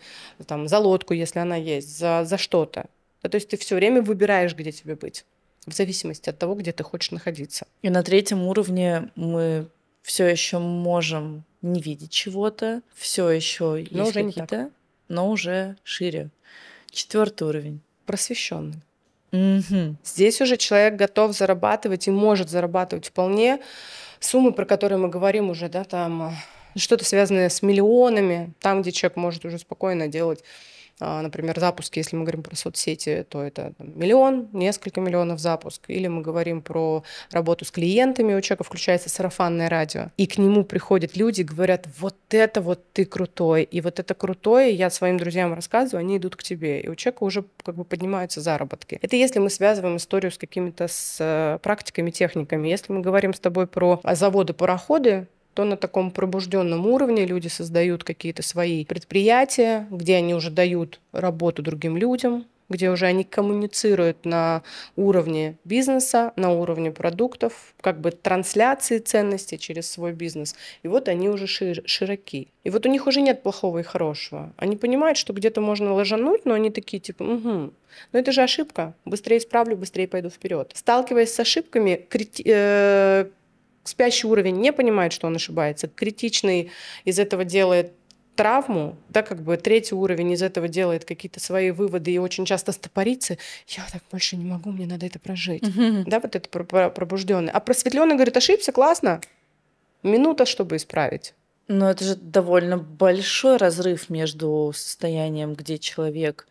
там, за лодку, если она есть, за, за что-то. Да, то есть ты все время выбираешь, где тебе быть в зависимости от того, где ты хочешь находиться. И на третьем уровне мы все еще можем не видеть чего-то, все еще но есть уже какие-то, но уже шире. Четвертый уровень. Просвещенный. Угу. Здесь уже человек готов зарабатывать и может зарабатывать вполне суммы, про которые мы говорим уже, да, там э, что-то связанное с миллионами, там, где человек может уже спокойно делать а, например, запуски, если мы говорим про соцсети, то это там, миллион, несколько миллионов запуск. Или мы говорим про работу с клиентами, у человека включается сарафанное радио, и к нему приходят люди, говорят, вот это вот ты крутой, и вот это крутое, я своим друзьям рассказываю, они идут к тебе, и у человека уже как бы поднимаются заработки. Это если мы связываем историю с какими-то с э, практиками, техниками. Если мы говорим с тобой про заводы, пароходы, то на таком пробужденном уровне люди создают какие-то свои предприятия, где они уже дают работу другим людям, где уже они коммуницируют на уровне бизнеса, на уровне продуктов, как бы трансляции ценностей через свой бизнес. И вот они уже шир широки. И вот у них уже нет плохого и хорошего. Они понимают, что где-то можно ложануть, но они такие типа, угу, но это же ошибка. Быстрее исправлю, быстрее пойду вперед. Сталкиваясь с ошибками, крити- э- спящий уровень не понимает, что он ошибается, критичный из этого делает травму, да, как бы третий уровень из этого делает какие-то свои выводы и очень часто стопорится. Я так больше не могу, мне надо это прожить. Mm-hmm. Да, вот это пробужденный. А просветленный говорит, ошибся, классно. Минута, чтобы исправить. Но это же довольно большой разрыв между состоянием, где человек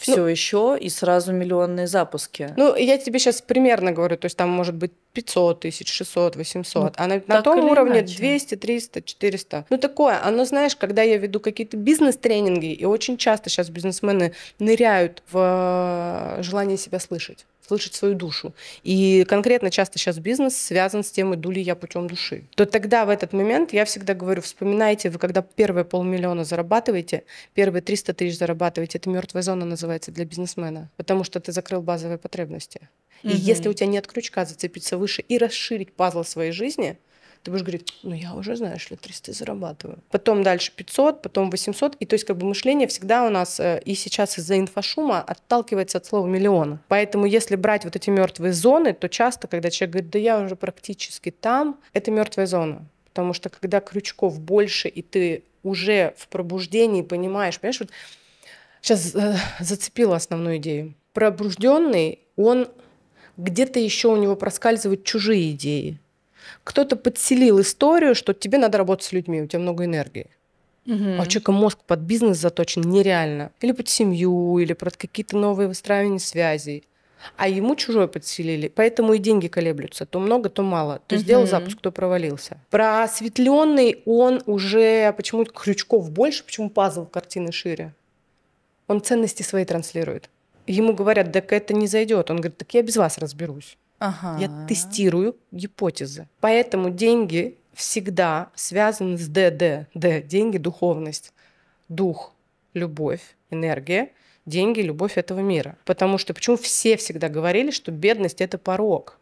все ну, еще и сразу миллионные запуски. Ну, я тебе сейчас примерно говорю, то есть там может быть 500 тысяч, 600, 800, ну, а на, на том уровне иначе. 200, 300, 400. Ну, такое. Оно, знаешь, когда я веду какие-то бизнес-тренинги, и очень часто сейчас бизнесмены ныряют в э, желание себя слышать слышать свою душу. И конкретно часто сейчас бизнес связан с тем, иду ли я путем души. То тогда в этот момент я всегда говорю, вспоминайте, вы когда первые полмиллиона зарабатываете, первые 300 тысяч зарабатываете, это мертвая зона называется называется, для бизнесмена, потому что ты закрыл базовые потребности. И угу. если у тебя нет крючка зацепиться выше и расширить пазл своей жизни, ты будешь говорить, ну я уже, знаешь ли, 300 зарабатываю. Потом дальше 500, потом 800. И то есть как бы мышление всегда у нас э, и сейчас из-за инфошума отталкивается от слова миллион. Поэтому если брать вот эти мертвые зоны, то часто, когда человек говорит, да я уже практически там, это мертвая зона. Потому что когда крючков больше, и ты уже в пробуждении понимаешь, понимаешь, вот Сейчас э, зацепила основную идею. Пробужденный, он где-то еще у него проскальзывают чужие идеи. Кто-то подселил историю, что тебе надо работать с людьми, у тебя много энергии. Угу. А у человека мозг под бизнес заточен нереально. Или под семью, или под какие-то новые выстраивания связей. А ему чужое подселили. Поэтому и деньги колеблются. То много, то мало. То угу. сделал запуск, то провалился. Просветленный он уже... А почему Крючков больше, почему пазл картины шире? он ценности свои транслирует. Ему говорят, так это не зайдет. Он говорит, так я без вас разберусь. Ага. Я тестирую гипотезы. Поэтому деньги всегда связаны с ДД. Д – деньги, духовность. Дух, любовь, энергия. Деньги, любовь этого мира. Потому что почему все всегда говорили, что бедность – это порог?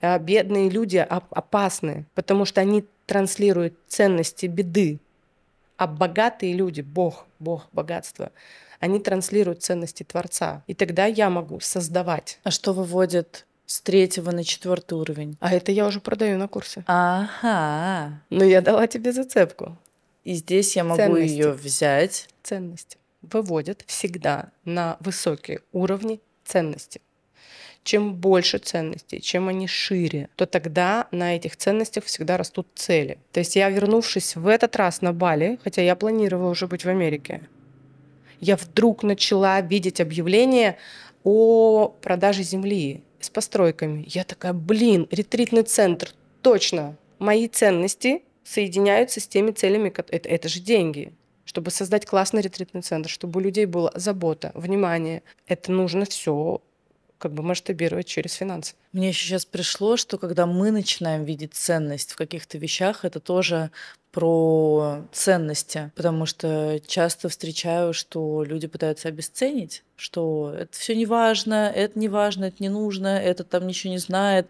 А бедные люди опасны, потому что они транслируют ценности беды. А богатые люди, Бог, Бог, богатство – они транслируют ценности Творца. И тогда я могу создавать. А что выводит с третьего на четвертый уровень. А это я уже продаю на курсе. Ага. Но я дала тебе зацепку. И здесь я могу Ценности. ее взять. Ценности выводят всегда на высокие уровни ценности. Чем больше ценностей, чем они шире, то тогда на этих ценностях всегда растут цели. То есть я, вернувшись в этот раз на Бали, хотя я планировала уже быть в Америке, я вдруг начала видеть объявление о продаже земли с постройками. Я такая, блин, ретритный центр, точно, мои ценности соединяются с теми целями, это, это же деньги, чтобы создать классный ретритный центр, чтобы у людей была забота, внимание. Это нужно все как бы масштабировать через финансы. Мне еще сейчас пришло, что когда мы начинаем видеть ценность в каких-то вещах, это тоже про ценности, потому что часто встречаю, что люди пытаются обесценить что это все не важно, это не важно, это не нужно, это там ничего не знает,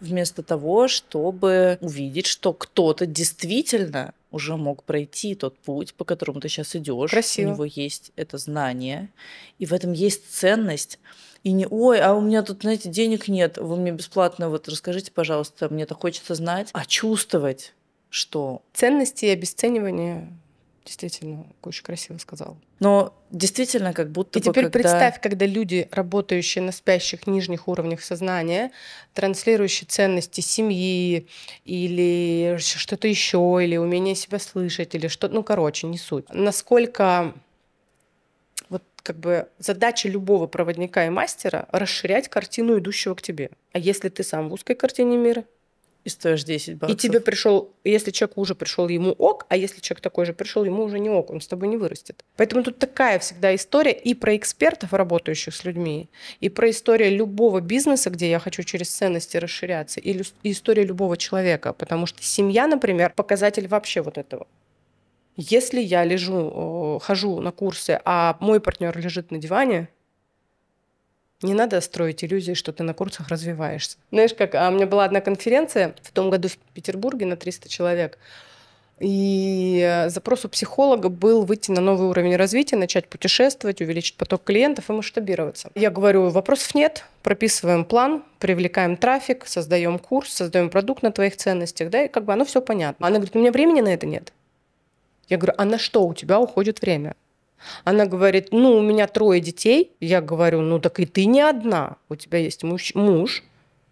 вместо того, чтобы увидеть, что кто-то действительно уже мог пройти тот путь, по которому ты сейчас идешь. Красиво. У него есть это знание, и в этом есть ценность. И не, ой, а у меня тут, знаете, денег нет, вы мне бесплатно вот расскажите, пожалуйста, мне-то хочется знать, а чувствовать что ценности и обесценивание действительно очень красиво сказал. Но действительно, как будто. И бы, теперь когда... представь, когда люди, работающие на спящих нижних уровнях сознания, транслирующие ценности семьи или что-то еще, или умение себя слышать, или что, ну короче, не суть. Насколько вот как бы задача любого проводника и мастера расширять картину идущего к тебе. А если ты сам в узкой картине мира, и стоишь 10 баксов. И тебе пришел, если человек уже пришел, ему ок, а если человек такой же пришел, ему уже не ок, он с тобой не вырастет. Поэтому тут такая всегда история и про экспертов, работающих с людьми, и про историю любого бизнеса, где я хочу через ценности расширяться, и, и история любого человека, потому что семья, например, показатель вообще вот этого. Если я лежу, э, хожу на курсы, а мой партнер лежит на диване, не надо строить иллюзии, что ты на курсах развиваешься. Знаешь, как а у меня была одна конференция в том году в Петербурге на 300 человек. И э, запрос у психолога был выйти на новый уровень развития, начать путешествовать, увеличить поток клиентов и масштабироваться. Я говорю, вопросов нет, прописываем план, привлекаем трафик, создаем курс, создаем продукт на твоих ценностях, да, и как бы оно все понятно. Она говорит, у меня времени на это нет. Я говорю, а на что у тебя уходит время? Она говорит, ну, у меня трое детей. Я говорю, ну, так и ты не одна. У тебя есть муж. муж.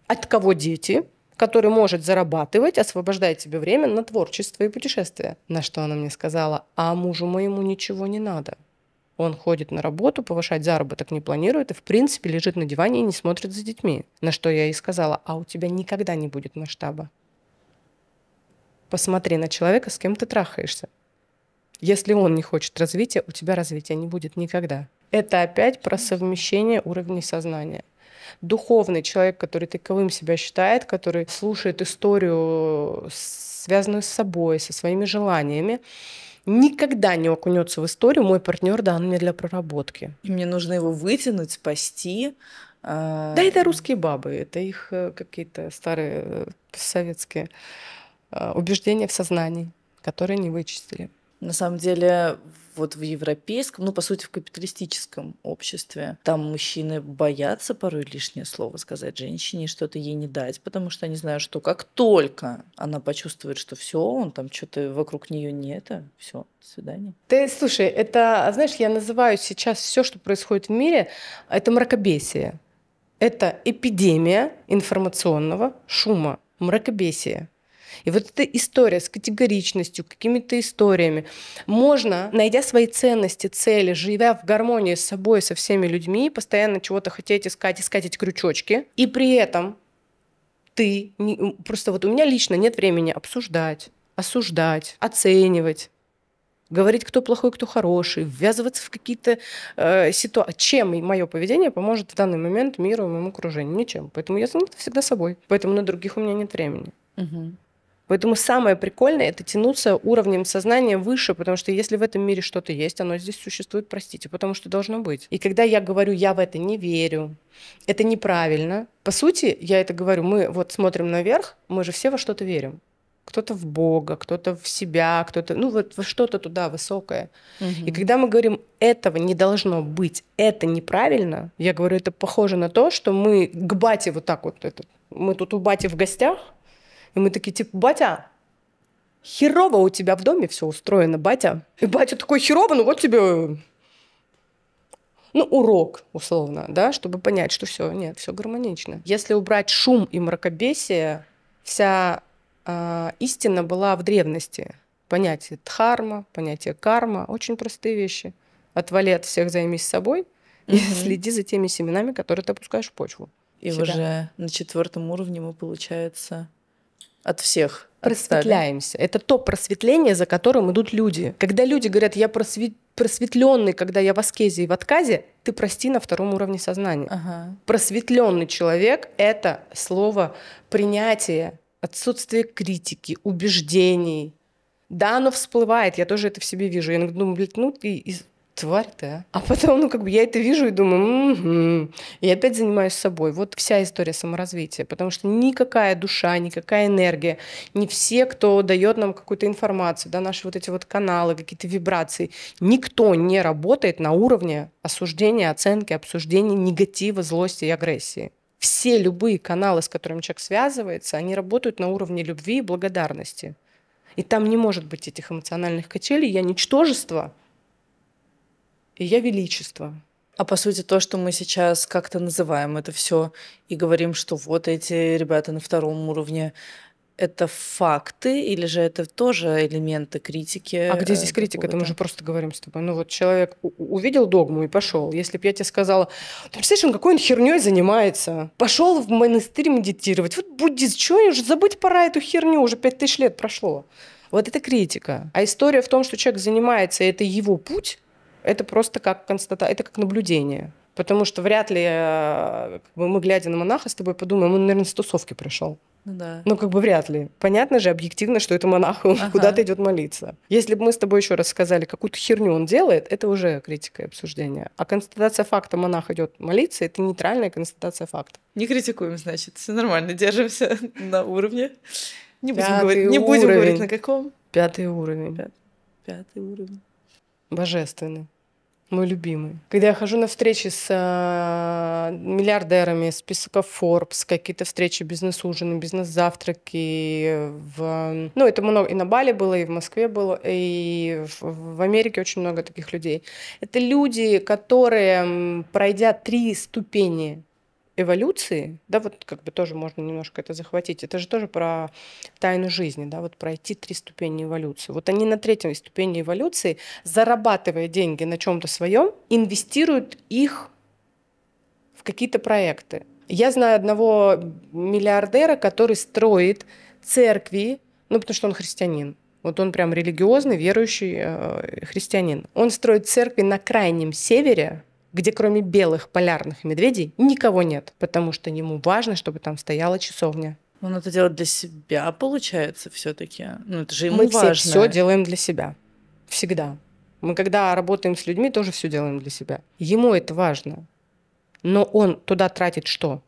От кого дети? который может зарабатывать, освобождая тебе время на творчество и путешествия. На что она мне сказала, а мужу моему ничего не надо. Он ходит на работу, повышать заработок не планирует и, в принципе, лежит на диване и не смотрит за детьми. На что я ей сказала, а у тебя никогда не будет масштаба. Посмотри на человека, с кем ты трахаешься. Если он не хочет развития, у тебя развития не будет никогда. Это опять про совмещение уровней сознания. Духовный человек, который таковым себя считает, который слушает историю, связанную с собой, со своими желаниями, никогда не окунется в историю. Мой партнер дан мне для проработки. И мне нужно его вытянуть, спасти. А, да, это русские бабы, это их э, какие-то старые э, советские э, убеждения в сознании, которые не вычистили. На самом деле, вот в европейском, ну, по сути, в капиталистическом обществе, там мужчины боятся порой лишнее слово сказать женщине, что-то ей не дать, потому что они знают, что как только она почувствует, что все, он там что-то вокруг нее не это, все, свидание. Ты слушай, это, а знаешь, я называю сейчас все, что происходит в мире, это мракобесие. Это эпидемия информационного шума, мракобесие. И вот эта история с категоричностью, какими-то историями, можно, найдя свои ценности, цели, живя в гармонии с собой, со всеми людьми, постоянно чего-то хотеть искать, искать эти крючочки, и при этом ты не, просто вот у меня лично нет времени обсуждать, осуждать, оценивать, говорить, кто плохой, кто хороший, ввязываться в какие-то э, ситуации. Чем мое поведение поможет в данный момент миру и моему окружению? Ничем. Поэтому я занята всегда собой. Поэтому на других у меня нет времени. Угу. Поэтому самое прикольное – это тянуться уровнем сознания выше, потому что если в этом мире что-то есть, оно здесь существует, простите, потому что должно быть. И когда я говорю, я в это не верю, это неправильно, по сути, я это говорю, мы вот смотрим наверх, мы же все во что-то верим. Кто-то в Бога, кто-то в себя, кто-то, ну вот во что-то туда высокое. Угу. И когда мы говорим, этого не должно быть, это неправильно, я говорю, это похоже на то, что мы к бате вот так вот, этот, мы тут у бати в гостях, и мы такие, типа, батя, херово у тебя в доме все устроено, батя. И батя такой, херово, ну вот тебе ну, урок, условно, да, чтобы понять, что все, нет, все гармонично. Если убрать шум и мракобесие, вся э, истина была в древности. Понятие дхарма, понятие карма, очень простые вещи. Отвали от всех, займись собой mm-hmm. следи за теми семенами, которые ты опускаешь в почву. И себя. уже на четвертом уровне мы, получается, от всех. Просветляемся. Это то просветление, за которым идут люди. Когда люди говорят, я просвет... просветленный, когда я в аскезе и в отказе, ты прости на втором уровне сознания. Ага. Просветленный человек это слово принятие, отсутствие критики, убеждений. Да, оно всплывает, я тоже это в себе вижу. Я думаю, блядь, ну ты тварь ты, а? А потом, ну, как бы я это вижу и думаю, м-м-м. и опять занимаюсь собой. Вот вся история саморазвития, потому что никакая душа, никакая энергия, не все, кто дает нам какую-то информацию, да, наши вот эти вот каналы, какие-то вибрации, никто не работает на уровне осуждения, оценки, обсуждения негатива, злости и агрессии все любые каналы, с которыми человек связывается, они работают на уровне любви и благодарности. И там не может быть этих эмоциональных качелей. Я ничтожество, и я величество. А по сути, то, что мы сейчас как-то называем это все и говорим, что вот эти ребята на втором уровне, это факты или же это тоже элементы критики? А где э, здесь критика? Это мы же просто говорим с тобой. Ну вот человек увидел догму и пошел. Если бы я тебе сказала, ты представляешь, он какой он херней занимается? Пошел в монастырь медитировать. Вот буддист, что уже забыть пора эту херню, уже пять тысяч лет прошло. Вот это критика. А история в том, что человек занимается, и это его путь, это просто как констата, это как наблюдение. Потому что вряд ли, э, как бы мы глядя на монаха с тобой подумаем, он, наверное, с тусовки пришел. Ну да. ну, как бы вряд ли. Понятно же, объективно, что это монах, он ага. куда-то идет молиться. Если бы мы с тобой еще раз сказали, какую-то херню он делает, это уже критика и обсуждение. А констатация факта, монах идет молиться, это нейтральная констатация факта. Не критикуем, значит, все нормально, держимся на уровне. Не будем, Пятый говорить, не уровень. будем говорить на каком. Пятый уровень. Пятый уровень. Божественный мой любимый. Когда я хожу на встречи с э, миллиардерами, списков Forbes, какие-то встречи, бизнес-ужины, бизнес-завтраки, в, ну, это много, и на Бали было, и в Москве было, и в, в Америке очень много таких людей. Это люди, которые, пройдя три ступени эволюции, да, вот как бы тоже можно немножко это захватить, это же тоже про тайну жизни, да, вот пройти три ступени эволюции. Вот они на третьей ступени эволюции, зарабатывая деньги на чем-то своем, инвестируют их в какие-то проекты. Я знаю одного миллиардера, который строит церкви, ну, потому что он христианин, вот он прям религиозный, верующий э, христианин. Он строит церкви на крайнем севере где кроме белых полярных медведей никого нет, потому что ему важно, чтобы там стояла часовня. Он это делает для себя, получается, все-таки. Ну, это же ему Мы важно. Мы все, все делаем для себя. Всегда. Мы когда работаем с людьми, тоже все делаем для себя. Ему это важно. Но он туда тратит что?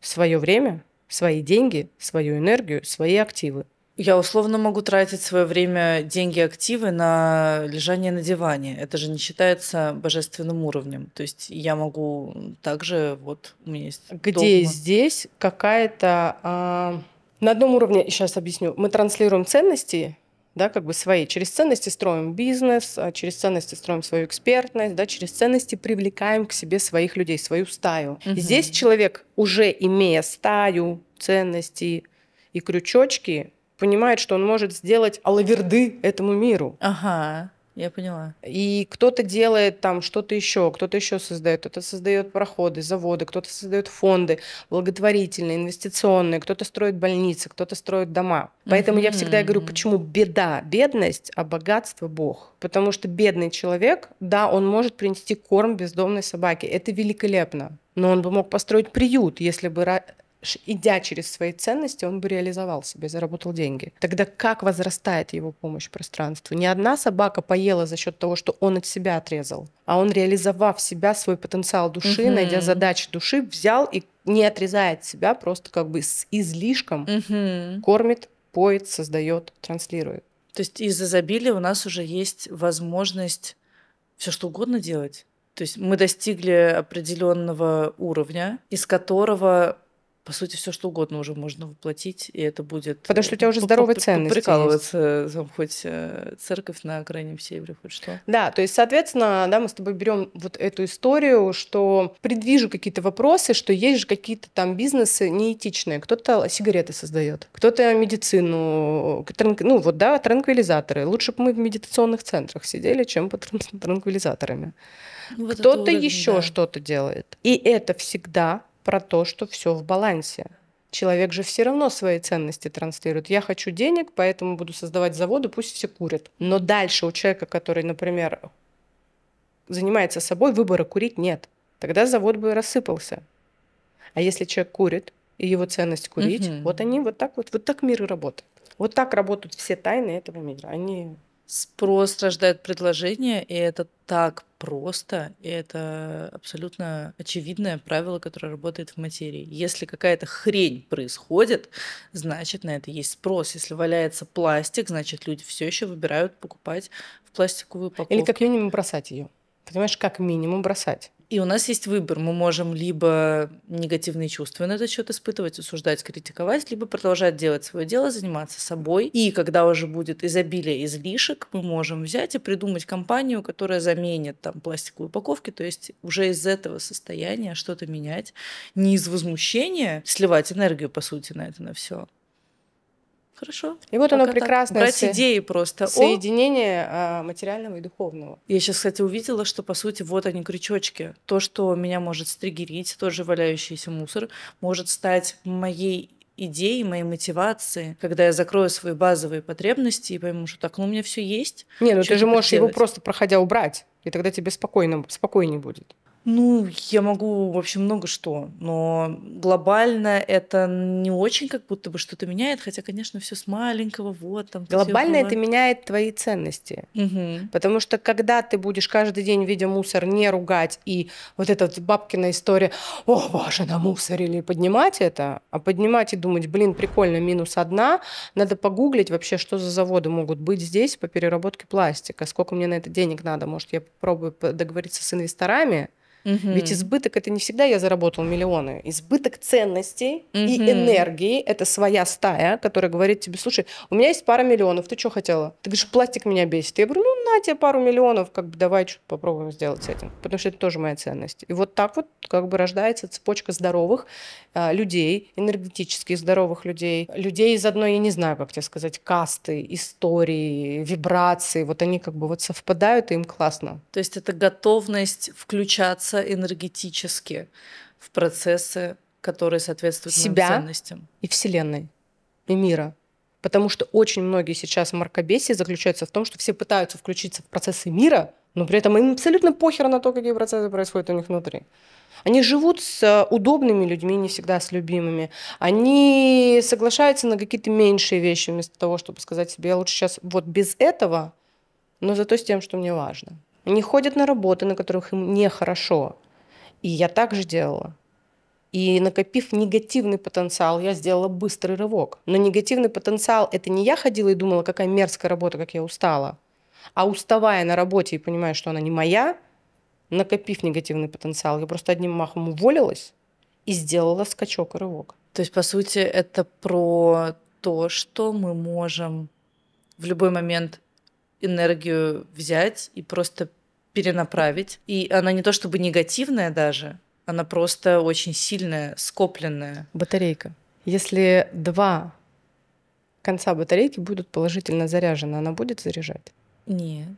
Свое время, свои деньги, свою энергию, свои активы. Я условно могу тратить свое время, деньги, активы на лежание на диване. Это же не считается божественным уровнем. То есть я могу также, вот у меня есть. Где догма. здесь какая-то. А... На одном уровне, сейчас объясню, мы транслируем ценности, да, как бы свои. Через ценности строим бизнес, а через ценности строим свою экспертность, да, через ценности привлекаем к себе своих людей, свою стаю. Угу. здесь человек, уже имея стаю, ценности и крючочки, понимает, что он может сделать алаверды этому миру. Ага. Я поняла. И кто-то делает там что-то еще, кто-то еще создает, кто-то создает проходы, заводы, кто-то создает фонды благотворительные, инвестиционные, кто-то строит больницы, кто-то строит дома. Поэтому mm-hmm. я всегда говорю, почему беда, бедность, а богатство Бог. Потому что бедный человек, да, он может принести корм бездомной собаке. Это великолепно. Но он бы мог построить приют, если бы идя через свои ценности, он бы реализовал себе, заработал деньги. Тогда как возрастает его помощь пространству? Не одна собака поела за счет того, что он от себя отрезал, а он, реализовав в себя, свой потенциал души, угу. найдя задачи души, взял и не отрезает себя, просто как бы с излишком угу. кормит, поет, создает, транслирует. То есть из изобилия у нас уже есть возможность все что угодно делать. То есть мы достигли определенного уровня, из которого по сути, все что угодно уже можно воплотить, и это будет... Потому что у э, тебя уже здоровые ценности Прикалываться, есть. Э, там, хоть э, церковь на крайнем севере, хоть что. Да, то есть, соответственно, да, мы с тобой берем вот эту историю, что предвижу какие-то вопросы, что есть же какие-то там бизнесы неэтичные. Кто-то сигареты создает, кто-то медицину, ну вот, да, транквилизаторы. Лучше бы мы в медитационных центрах сидели, чем под транквилизаторами. Ну, вот Кто-то еще да. что-то делает. И это всегда про то, что все в балансе. Человек же все равно свои ценности транслирует. Я хочу денег, поэтому буду создавать заводы, пусть все курят. Но дальше у человека, который, например, занимается собой, выбора курить нет. Тогда завод бы рассыпался. А если человек курит, и его ценность курить, угу. вот они вот так вот, вот так мир и работает. Вот так работают все тайны этого мира. Они Спрос рождает предложение, и это так просто, и это абсолютно очевидное правило, которое работает в материи. Если какая-то хрень происходит, значит на это есть спрос. Если валяется пластик, значит люди все еще выбирают покупать в пластиковую упаковку. Или как минимум бросать ее. Понимаешь, как минимум бросать. И у нас есть выбор. Мы можем либо негативные чувства на этот счет испытывать, осуждать, критиковать, либо продолжать делать свое дело, заниматься собой. И когда уже будет изобилие излишек, мы можем взять и придумать компанию, которая заменит там пластиковые упаковки. То есть уже из этого состояния что-то менять. Не из возмущения сливать энергию, по сути, на это на все, Хорошо. И вот оно прекрасное. Брать со... идеи просто. Соединение О... А, материального и духовного. Я сейчас, кстати, увидела, что, по сути, вот они, крючочки. То, что меня может стригерить, тоже валяющийся мусор, может стать моей идеи, моей мотивации, когда я закрою свои базовые потребности и пойму, что так, ну у меня все есть. Не, ну ты же можешь делать? его просто проходя убрать, и тогда тебе спокойно, спокойнее будет. Ну, я могу в общем много что, но глобально это не очень как будто бы что-то меняет, хотя, конечно, все с маленького, вот там. Глобально это меняет твои ценности. Угу. Потому что когда ты будешь каждый день, видя мусор, не ругать и вот эта вот бабкина история, о, боже, на мусор или поднимать это, а поднимать и думать, блин, прикольно, минус одна, надо погуглить вообще, что за заводы могут быть здесь по переработке пластика, сколько мне на это денег надо, может, я попробую договориться с инвесторами, Угу. Ведь избыток это не всегда я заработал миллионы. Избыток ценностей угу. и энергии это своя стая, которая говорит тебе: слушай, у меня есть пара миллионов, ты что хотела? Ты говоришь, пластик меня бесит. Я говорю, ну на тебе пару миллионов, как бы давай что-то попробуем сделать с этим. Потому что это тоже моя ценность. И вот так вот как бы рождается цепочка здоровых э, людей, энергетически здоровых людей, людей из одной, я не знаю, как тебе сказать, касты, истории, вибрации. Вот они как бы вот совпадают, и им классно. То есть это готовность включаться вовлекаться энергетически в процессы, которые соответствуют себя моим ценностям. и Вселенной, и мира. Потому что очень многие сейчас мракобесие заключаются в том, что все пытаются включиться в процессы мира, но при этом им абсолютно похер на то, какие процессы происходят у них внутри. Они живут с э, удобными людьми, не всегда с любимыми. Они соглашаются на какие-то меньшие вещи, вместо того, чтобы сказать себе, я лучше сейчас вот без этого, но зато с тем, что мне важно. Они ходят на работы, на которых им нехорошо. И я так же делала. И накопив негативный потенциал, я сделала быстрый рывок. Но негативный потенциал – это не я ходила и думала, какая мерзкая работа, как я устала. А уставая на работе и понимая, что она не моя, накопив негативный потенциал, я просто одним махом уволилась и сделала скачок и рывок. То есть, по сути, это про то, что мы можем в любой момент энергию взять и просто перенаправить. И она не то чтобы негативная даже, она просто очень сильная, скопленная. Батарейка. Если два конца батарейки будут положительно заряжены, она будет заряжать? Нет.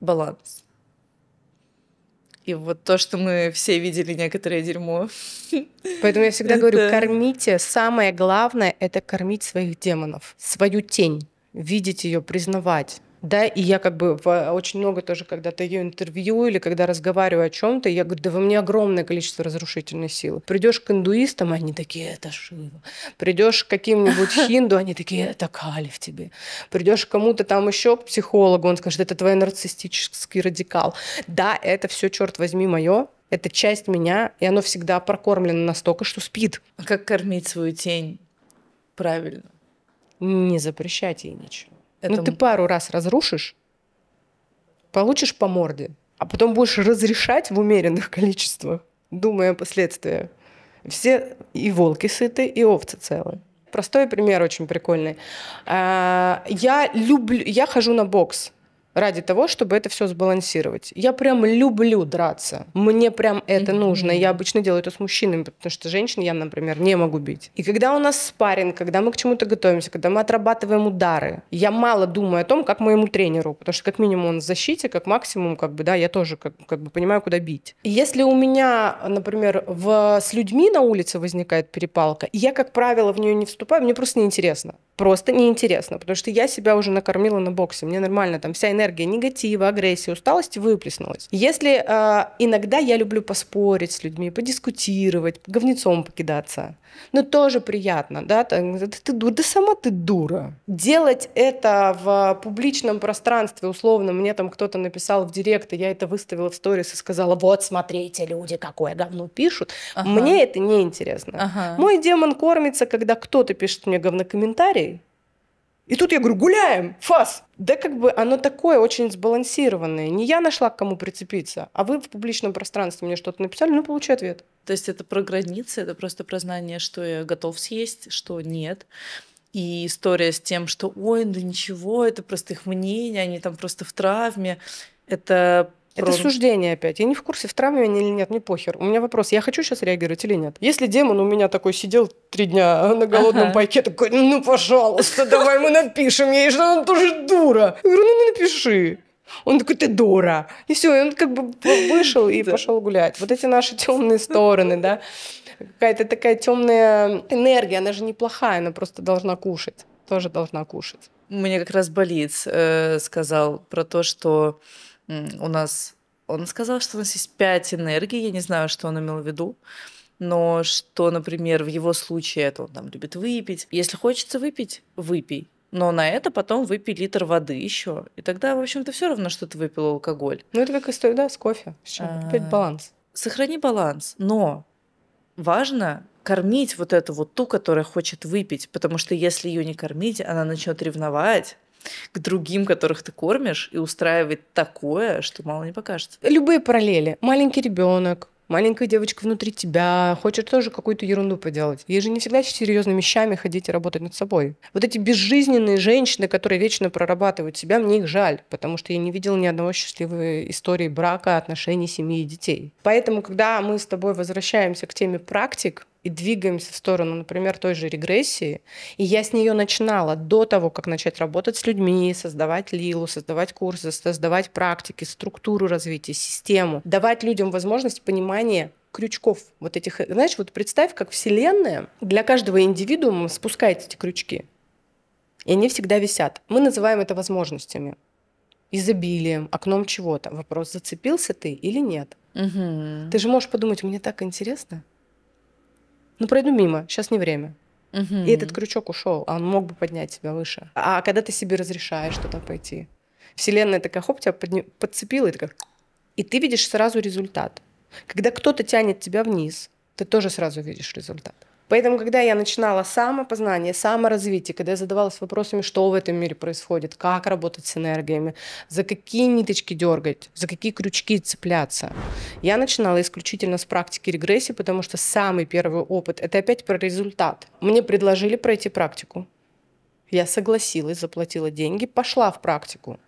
Баланс. И вот то, что мы все видели некоторое дерьмо. Поэтому я всегда говорю, кормите. Самое главное — это кормить своих демонов, свою тень, видеть ее, признавать да, и я как бы в, очень много тоже, когда то ее интервью или когда разговариваю о чем-то, я говорю, да во мне огромное количество разрушительной силы. Придешь к индуистам, они такие, это Шива. Придешь к каким-нибудь хинду, они такие, это Кали в тебе. Придешь к кому-то там еще к психологу, он скажет, это твой нарциссический радикал. Да, это все, черт возьми, мое, это часть меня, и оно всегда прокормлено настолько, что спит. А как кормить свою тень правильно? Не запрещать ей ничего этому. Ну, ты пару раз разрушишь, получишь по морде, а потом будешь разрешать в умеренных количествах, думая о последствиях. Все и волки сыты, и овцы целы. Простой пример очень прикольный. А, я люблю, я хожу на бокс ради того, чтобы это все сбалансировать. Я прям люблю драться. Мне прям это нужно. Я обычно делаю это с мужчинами, потому что женщин я, например, не могу бить. И когда у нас спарринг, когда мы к чему-то готовимся, когда мы отрабатываем удары, я мало думаю о том, как моему тренеру, потому что как минимум он в защите, как максимум, как бы, да, я тоже как, как бы понимаю, куда бить. И если у меня, например, в, с людьми на улице возникает перепалка, я, как правило, в нее не вступаю, мне просто неинтересно просто неинтересно, потому что я себя уже накормила на боксе, мне нормально, там вся энергия негатива, агрессия, усталость выплеснулась. Если э, иногда я люблю поспорить с людьми, подискутировать, говнецом покидаться, но ну, тоже приятно, да, ты, ты дура, да сама ты дура. Делать это в публичном пространстве, условно, мне там кто-то написал в директ, и я это выставила в сторис и сказала, вот смотрите, люди, какое говно пишут, ага. мне это неинтересно. Ага. Мой демон кормится, когда кто-то пишет мне говнокомментарий, и тут я говорю, гуляем, фас. Да как бы оно такое очень сбалансированное. Не я нашла к кому прицепиться, а вы в публичном пространстве мне что-то написали, ну, получи ответ. То есть это про границы, это просто про знание, что я готов съесть, что нет. И история с тем, что, ой, да ничего, это просто их мнение, они там просто в травме. Это это суждение опять. Я не в курсе, в травме они или нет, мне похер. У меня вопрос, я хочу сейчас реагировать или нет? Если демон у меня такой сидел три дня на голодном ага. пайке, такой, ну, пожалуйста, давай мы напишем ей, что она тоже дура. Я говорю, ну, ну напиши. Он такой, ты дура. И все, и он как бы вышел и пошел гулять. Вот эти наши темные стороны, да. Какая-то такая темная энергия, она же неплохая, она просто должна кушать. Тоже должна кушать. Мне как раз болит, э, сказал про то, что у нас... Он сказал, что у нас есть пять энергий, я не знаю, что он имел в виду но что, например, в его случае это он там любит выпить. Если хочется выпить, выпей. Но на это потом выпей литр воды еще. И тогда, в общем-то, все равно, что ты выпил алкоголь. Ну, это как история, да, с кофе. С чем? А, Опять баланс. Сохрани баланс, но важно кормить вот эту вот ту, которая хочет выпить, потому что если ее не кормить, она начнет ревновать, к другим, которых ты кормишь, и устраивать такое, что мало не покажется. Любые параллели. Маленький ребенок, маленькая девочка внутри тебя хочет тоже какую-то ерунду поделать. Ей же не всегда с серьезными вещами ходить и работать над собой. Вот эти безжизненные женщины, которые вечно прорабатывают себя, мне их жаль, потому что я не видела ни одного счастливой истории брака, отношений семьи и детей. Поэтому, когда мы с тобой возвращаемся к теме практик, и двигаемся в сторону, например, той же регрессии. И я с нее начинала до того, как начать работать с людьми, создавать лилу, создавать курсы, создавать практики, структуру развития, систему, давать людям возможность понимания крючков вот этих. Знаешь, вот представь, как Вселенная для каждого индивидуума спускает эти крючки. И они всегда висят. Мы называем это возможностями, изобилием, окном чего-то. Вопрос, зацепился ты или нет. Угу. Ты же можешь подумать, мне так интересно ну пройду мимо, сейчас не время. Угу. И этот крючок ушел, а он мог бы поднять тебя выше. А когда ты себе разрешаешь что-то пойти, вселенная такая хоп, тебя подня... подцепила и такая... И ты видишь сразу результат. Когда кто-то тянет тебя вниз, ты тоже сразу видишь результат. Поэтому, когда я начинала самопознание, саморазвитие, когда я задавалась вопросами, что в этом мире происходит, как работать с энергиями, за какие ниточки дергать, за какие крючки цепляться, я начинала исключительно с практики регрессии, потому что самый первый опыт – это опять про результат. Мне предложили пройти практику. Я согласилась, заплатила деньги, пошла в практику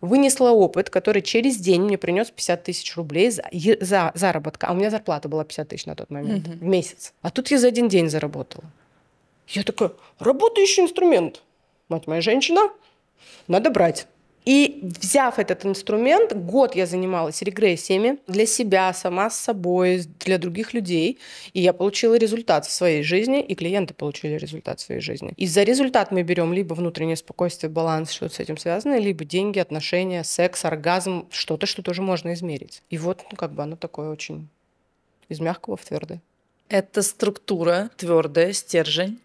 вынесла опыт, который через день мне принес 50 тысяч рублей за, за заработка. А у меня зарплата была 50 тысяч на тот момент mm-hmm. в месяц. А тут я за один день заработала. Я такая, работающий инструмент. Мать моя женщина, надо брать. И взяв этот инструмент, год я занималась регрессиями для себя, сама с собой, для других людей. И я получила результат в своей жизни, и клиенты получили результат в своей жизни. И за результат мы берем либо внутреннее спокойствие, баланс, что с этим связано, либо деньги, отношения, секс, оргазм, что-то, что тоже можно измерить. И вот ну, как бы оно такое очень из мягкого в твердое. Это структура, твердая, стержень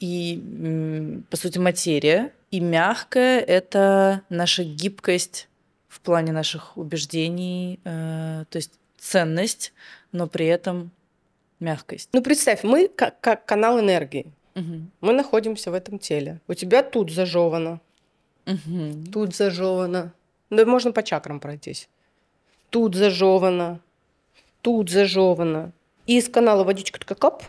и, по сути, материя, и мягкое — это наша гибкость в плане наших убеждений, э, то есть ценность, но при этом мягкость. Ну представь, мы как, как канал энергии. Угу. Мы находимся в этом теле. У тебя тут зажевано. Угу. Тут зажевано. Да можно по чакрам пройтись. Тут зажевано. Тут зажевано. И из канала водичка такая кап,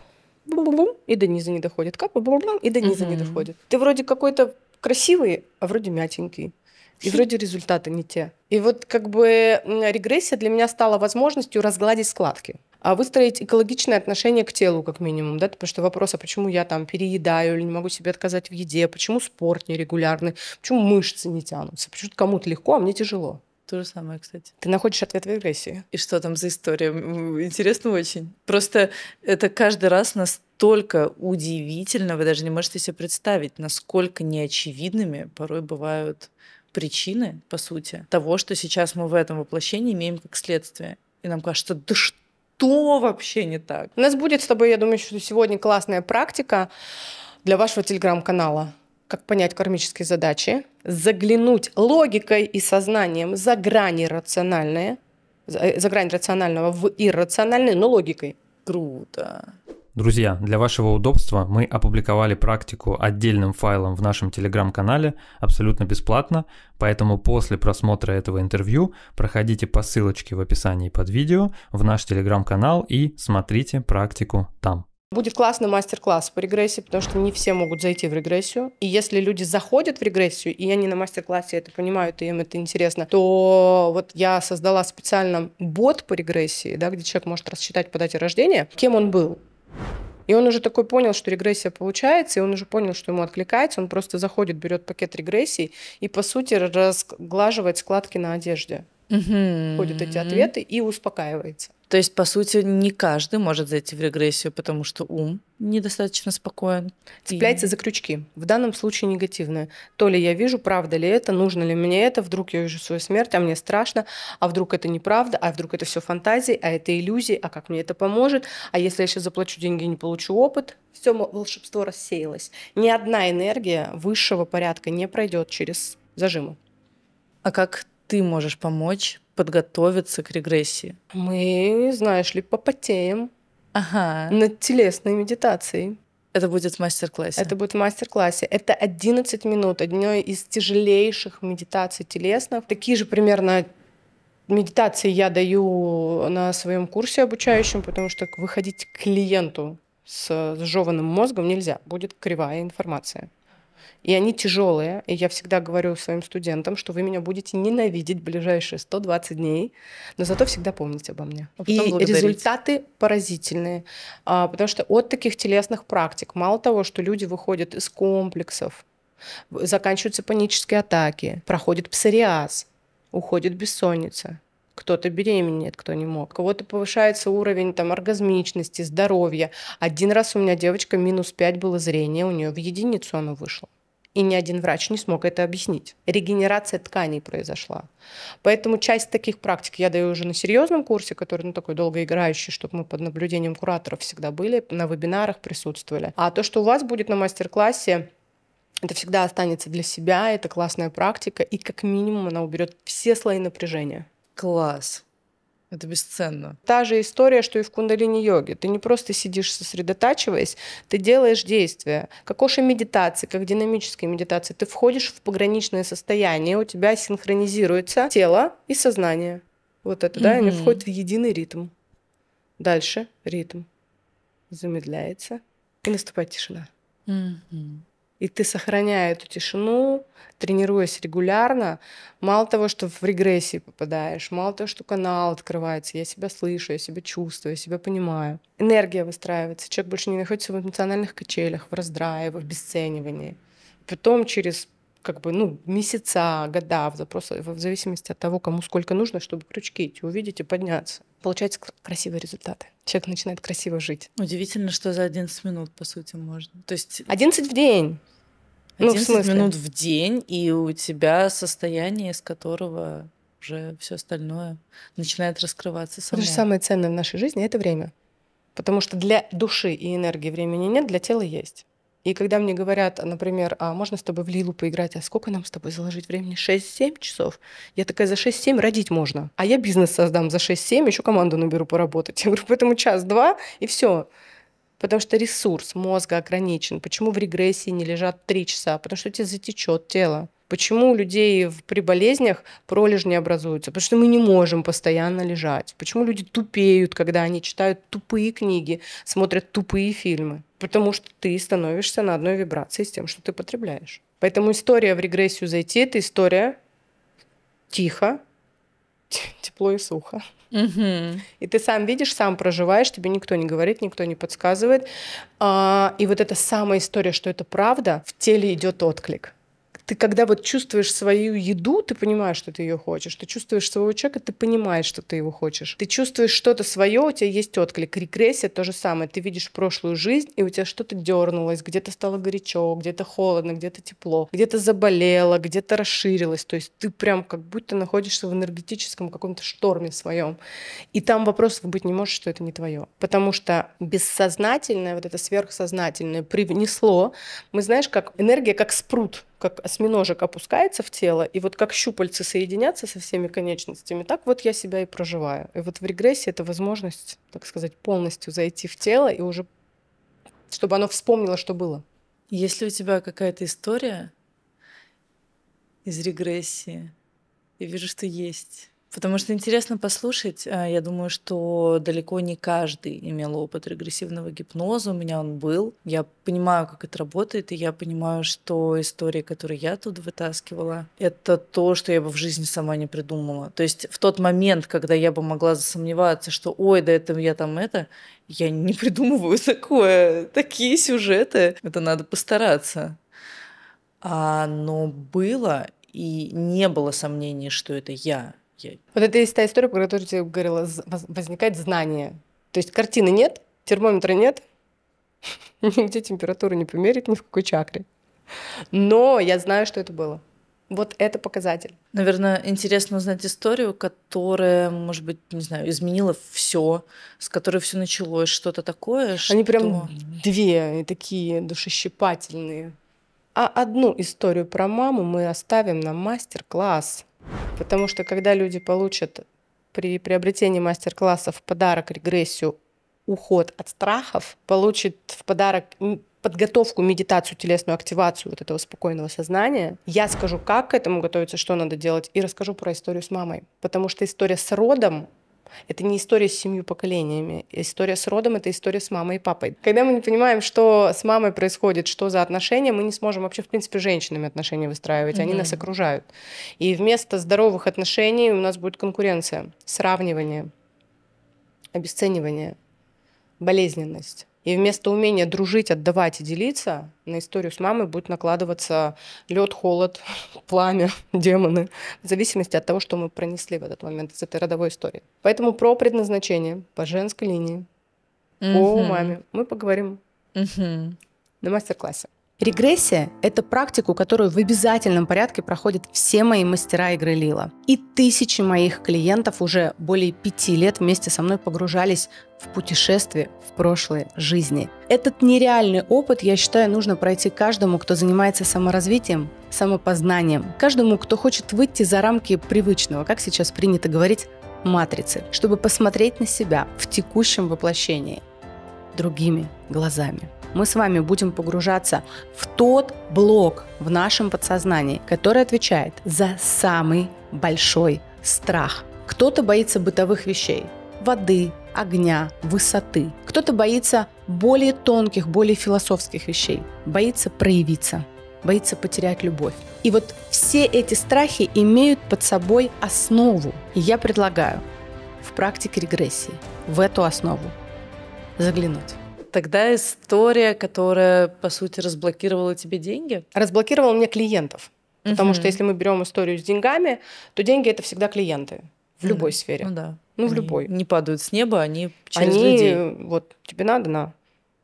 бум -бум, бум и до низа не доходит. Кап, бум -бум, и до низа угу. не доходит. Ты вроде какой-то красивый, а вроде мятенький. И вроде результаты не те. И вот как бы регрессия для меня стала возможностью разгладить складки а выстроить экологичное отношение к телу, как минимум, да, потому что вопрос, а почему я там переедаю или не могу себе отказать в еде, почему спорт нерегулярный, почему мышцы не тянутся, почему кому-то легко, а мне тяжело. То же самое, кстати. Ты находишь ответ в регрессии. И что там за история? Интересно очень. Просто это каждый раз настолько удивительно, вы даже не можете себе представить, насколько неочевидными порой бывают причины, по сути, того, что сейчас мы в этом воплощении имеем как следствие. И нам кажется, да что вообще не так? У нас будет с тобой, я думаю, что сегодня классная практика для вашего телеграм-канала как понять кармические задачи, заглянуть логикой и сознанием за грани рациональные, за, э, за грань рационального в иррациональное, но логикой. Круто. Друзья, для вашего удобства мы опубликовали практику отдельным файлом в нашем телеграм-канале абсолютно бесплатно, поэтому после просмотра этого интервью проходите по ссылочке в описании под видео в наш телеграм-канал и смотрите практику там. Будет классный мастер-класс по регрессии, потому что не все могут зайти в регрессию. И если люди заходят в регрессию, и они на мастер-классе это понимают, и им это интересно, то вот я создала специально бот по регрессии, да, где человек может рассчитать по дате рождения, кем он был. И он уже такой понял, что регрессия получается, и он уже понял, что ему откликается, он просто заходит, берет пакет регрессий и, по сути, разглаживает складки на одежде угу. ходят эти ответы и успокаивается. То есть, по сути, не каждый может зайти в регрессию, потому что ум недостаточно спокоен. Цепляется и... за крючки. В данном случае негативное. То ли я вижу, правда ли это, нужно ли мне это, вдруг я вижу свою смерть, а мне страшно, а вдруг это неправда, а вдруг это все фантазии, а это иллюзии, а как мне это поможет, а если я сейчас заплачу деньги и не получу опыт, все волшебство рассеялось. Ни одна энергия высшего порядка не пройдет через зажимы. А как ты можешь помочь подготовиться к регрессии? Мы, знаешь ли, попотеем ага. над телесной медитацией. Это будет в мастер-классе? Это будет в мастер-классе. Это 11 минут, одной из тяжелейших медитаций телесных. Такие же примерно медитации я даю на своем курсе обучающим, потому что выходить к клиенту с сжеванным мозгом нельзя. Будет кривая информация. И они тяжелые. И я всегда говорю своим студентам, что вы меня будете ненавидеть ближайшие 120 дней, но зато всегда помните обо мне. А и благодарить. результаты поразительные. А, потому что от таких телесных практик, мало того, что люди выходят из комплексов, заканчиваются панические атаки, проходит псориаз, уходит бессонница, кто-то беременеет, кто не мог. У кого-то повышается уровень там оргазмичности, здоровья. Один раз у меня девочка минус 5 было зрение, у нее в единицу оно вышло. И ни один врач не смог это объяснить. Регенерация тканей произошла. Поэтому часть таких практик я даю уже на серьезном курсе, который ну, такой долгоиграющий, чтобы мы под наблюдением кураторов всегда были, на вебинарах присутствовали. А то, что у вас будет на мастер-классе, это всегда останется для себя, это классная практика, и как минимум она уберет все слои напряжения. Класс. Это бесценно. Та же история, что и в кундалини-йоге. Ты не просто сидишь сосредотачиваясь, ты делаешь действия. Как оши медитации, как динамические медитации. Ты входишь в пограничное состояние, у тебя синхронизируется тело и сознание. Вот это, да, они входят в единый ритм. Дальше ритм замедляется, и наступает тишина. И ты, сохраняя эту тишину, тренируясь регулярно, мало того, что в регрессии попадаешь, мало того, что канал открывается, я себя слышу, я себя чувствую, я себя понимаю. Энергия выстраивается, человек больше не находится в эмоциональных качелях, в раздрае, в обесценивании. Потом через как бы, ну, месяца, года, просто в зависимости от того, кому сколько нужно, чтобы крючки эти увидеть и подняться. Получаются красивые результаты. Человек начинает красиво жить. Удивительно, что за 11 минут, по сути, можно. То есть... 11 в день. 11 ну, в минут в день, и у тебя состояние, из которого уже все остальное начинает раскрываться само. Это же самое ценное в нашей жизни — это время. Потому что для души и энергии времени нет, для тела есть. И когда мне говорят, например, а можно с тобой в Лилу поиграть, а сколько нам с тобой заложить времени? 6-7 часов? Я такая, за 6-7 родить можно. А я бизнес создам за 6-7, еще команду наберу поработать. Я говорю, поэтому час-два, и все. Потому что ресурс мозга ограничен. Почему в регрессии не лежат 3 часа? Потому что тебе затечет тело. Почему у людей при болезнях пролежни образуются? Потому что мы не можем постоянно лежать. Почему люди тупеют, когда они читают тупые книги, смотрят тупые фильмы? Потому что ты становишься на одной вибрации с тем, что ты потребляешь. Поэтому история в регрессию зайти – это история тихо, тепло и сухо. Угу. И ты сам видишь, сам проживаешь, тебе никто не говорит, никто не подсказывает. А, и вот эта самая история, что это правда, в теле идет отклик. Ты когда вот чувствуешь свою еду, ты понимаешь, что ты ее хочешь. Ты чувствуешь своего человека, ты понимаешь, что ты его хочешь. Ты чувствуешь что-то свое, у тебя есть отклик. Регрессия то же самое. Ты видишь прошлую жизнь, и у тебя что-то дернулось, где-то стало горячо, где-то холодно, где-то тепло, где-то заболело, где-то расширилось. То есть ты прям как будто находишься в энергетическом каком-то шторме своем. И там вопросов быть не может, что это не твое. Потому что бессознательное, вот это сверхсознательное привнесло, мы знаешь, как энергия, как спрут как осьминожек опускается в тело, и вот как щупальцы соединятся со всеми конечностями, так вот я себя и проживаю. И вот в регрессии это возможность, так сказать, полностью зайти в тело и уже, чтобы оно вспомнило, что было. Если у тебя какая-то история из регрессии, я вижу, что есть, Потому что интересно послушать. А, я думаю, что далеко не каждый имел опыт регрессивного гипноза. У меня он был. Я понимаю, как это работает, и я понимаю, что истории, которые я тут вытаскивала, это то, что я бы в жизни сама не придумала. То есть в тот момент, когда я бы могла засомневаться, что ой, да это я там это, я не придумываю такое, такие сюжеты. Это надо постараться. А, но было, и не было сомнений, что это я. Вот это есть та история, про которую тебе говорила, возникает знание. То есть картины нет, термометра нет, нигде температуру не померить, ни в какой чакре. Но я знаю, что это было. Вот это показатель. Наверное, интересно узнать историю, которая, может быть, не знаю, изменила все, с которой все началось, что-то такое. Они прям две такие душещипательные. А одну историю про маму мы оставим на мастер-класс Потому что когда люди получат при приобретении мастер-класса в подарок регрессию уход от страхов, получат в подарок подготовку, медитацию, телесную активацию вот этого спокойного сознания. Я скажу, как к этому готовиться, что надо делать, и расскажу про историю с мамой. Потому что история с родом это не история с семью поколениями. История с родом — это история с мамой и папой. Когда мы не понимаем, что с мамой происходит, что за отношения, мы не сможем вообще, в принципе, женщинами отношения выстраивать. Mm-hmm. Они нас окружают. И вместо здоровых отношений у нас будет конкуренция, сравнивание, обесценивание, болезненность. И вместо умения дружить, отдавать и делиться, на историю с мамой будет накладываться лед, холод, пламя, демоны, в зависимости от того, что мы пронесли в этот момент из этой родовой истории. Поэтому про предназначение по женской линии, mm-hmm. по маме мы поговорим mm-hmm. на мастер-классе. Регрессия – это практику, которую в обязательном порядке проходят все мои мастера игры Лила. И тысячи моих клиентов уже более пяти лет вместе со мной погружались в путешествие в прошлые жизни. Этот нереальный опыт, я считаю, нужно пройти каждому, кто занимается саморазвитием, самопознанием, каждому, кто хочет выйти за рамки привычного, как сейчас принято говорить, матрицы, чтобы посмотреть на себя в текущем воплощении другими глазами мы с вами будем погружаться в тот блок в нашем подсознании, который отвечает за самый большой страх. Кто-то боится бытовых вещей, воды, огня, высоты. Кто-то боится более тонких, более философских вещей, боится проявиться, боится потерять любовь. И вот все эти страхи имеют под собой основу. И я предлагаю в практике регрессии в эту основу заглянуть. Тогда история, которая, по сути, разблокировала тебе деньги? Разблокировала мне клиентов. Угу. Потому что если мы берем историю с деньгами, то деньги это всегда клиенты в любой угу. сфере. Ну да. Ну, в любой. Не падают с неба, они через они, людей. Вот тебе надо, на.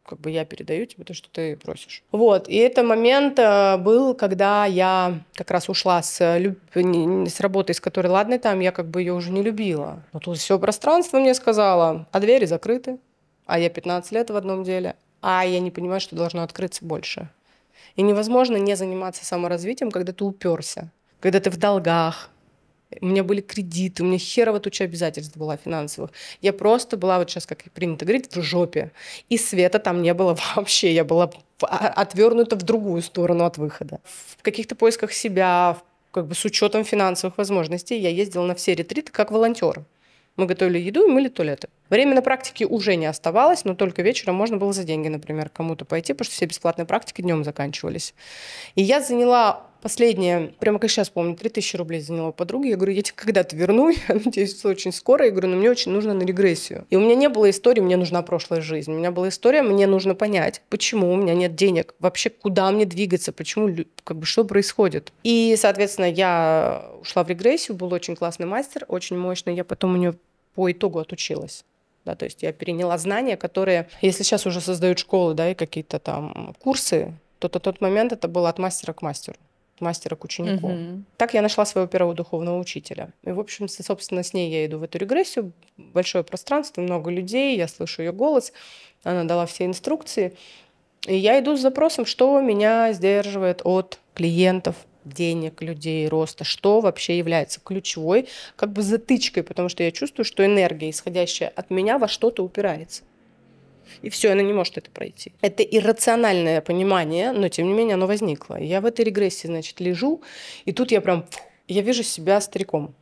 Как бы я передаю тебе то, что ты просишь. Вот. И это момент э, был, когда я как раз ушла с, э, с работы, с которой, ладно, там я как бы ее уже не любила. Но тут все пространство мне сказала, а двери закрыты а я 15 лет в одном деле, а я не понимаю, что должно открыться больше. И невозможно не заниматься саморазвитием, когда ты уперся, когда ты в долгах. У меня были кредиты, у меня херово туча обязательств была финансовых. Я просто была, вот сейчас, как принято говорить, в жопе. И света там не было вообще. Я была а, отвернута в другую сторону от выхода. В каких-то поисках себя, как бы с учетом финансовых возможностей, я ездила на все ретриты как волонтер. Мы готовили еду и мыли туалеты. Время на практике уже не оставалось, но только вечером можно было за деньги, например, кому-то пойти, потому что все бесплатные практики днем заканчивались. И я заняла Последнее, прямо как сейчас помню, 3000 рублей заняла подруга. Я говорю, я тебе когда-то верну, я надеюсь, что очень скоро. Я говорю, но мне очень нужно на регрессию. И у меня не было истории, мне нужна прошлая жизнь. У меня была история, мне нужно понять, почему у меня нет денег, вообще куда мне двигаться, почему, как бы, что происходит. И, соответственно, я ушла в регрессию, был очень классный мастер, очень мощный. Я потом у нее по итогу отучилась. Да, то есть я переняла знания, которые, если сейчас уже создают школы, да, и какие-то там курсы, то на тот момент это было от мастера к мастеру мастера к ученику. Угу. Так я нашла своего первого духовного учителя. И, в общем, собственно, с ней я иду в эту регрессию. Большое пространство, много людей, я слышу ее голос. Она дала все инструкции. И я иду с запросом, что меня сдерживает от клиентов, денег, людей, роста, что вообще является ключевой как бы затычкой, потому что я чувствую, что энергия, исходящая от меня, во что-то упирается и все, она не может это пройти. Это иррациональное понимание, но тем не менее оно возникло. Я в этой регрессии, значит, лежу, и тут я прям, я вижу себя стариком.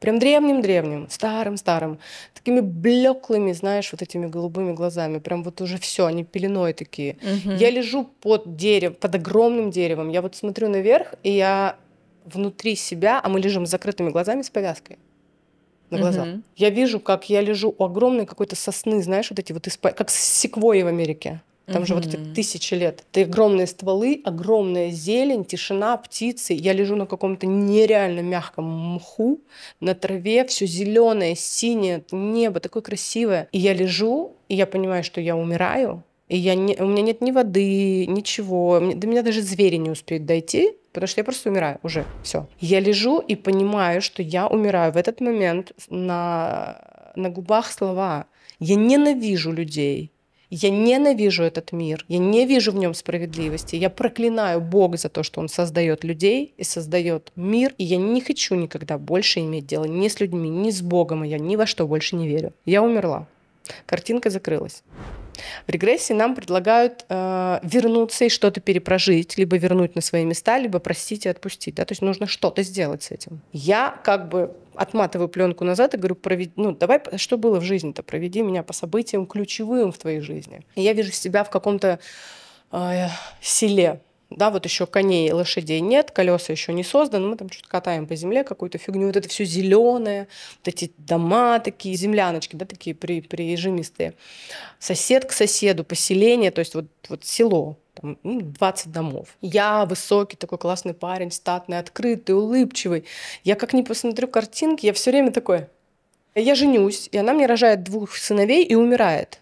Прям древним-древним, старым-старым, такими блеклыми, знаешь, вот этими голубыми глазами. Прям вот уже все, они пеленой такие. Угу. Я лежу под деревом, под огромным деревом. Я вот смотрю наверх, и я внутри себя, а мы лежим с закрытыми глазами с повязкой на глаза. Угу. Я вижу, как я лежу у огромной какой-то сосны, знаешь, вот эти вот, исп... как секвои в Америке. Там угу. же вот эти тысячи лет. Это огромные стволы, огромная зелень, тишина, птицы. Я лежу на каком-то нереально мягком мху, на траве, все зеленое, синее, небо такое красивое. И я лежу, и я понимаю, что я умираю, и я не, у меня нет ни воды, ничего. До меня даже звери не успеют дойти потому что я просто умираю уже, все. Я лежу и понимаю, что я умираю в этот момент на, на губах слова. Я ненавижу людей, я ненавижу этот мир, я не вижу в нем справедливости, я проклинаю Бога за то, что Он создает людей и создает мир, и я не хочу никогда больше иметь дело ни с людьми, ни с Богом, и я ни во что больше не верю. Я умерла. Картинка закрылась. В регрессии нам предлагают э, вернуться и что-то перепрожить, либо вернуть на свои места, либо простить и отпустить. Да? То есть нужно что-то сделать с этим. Я как бы отматываю пленку назад и говорю, проведи, ну давай, что было в жизни-то, проведи меня по событиям ключевым в твоей жизни. И я вижу себя в каком-то э, селе, да, вот еще коней, лошадей нет, колеса еще не созданы, мы там что-то катаем по земле какую-то фигню, вот это все зеленое, вот эти дома такие, земляночки, да, такие при, прижимистые, сосед к соседу, поселение, то есть вот, вот село, там, 20 ну, домов. Я высокий такой классный парень, статный, открытый, улыбчивый. Я как не посмотрю картинки, я все время такое. Я женюсь, и она мне рожает двух сыновей и умирает.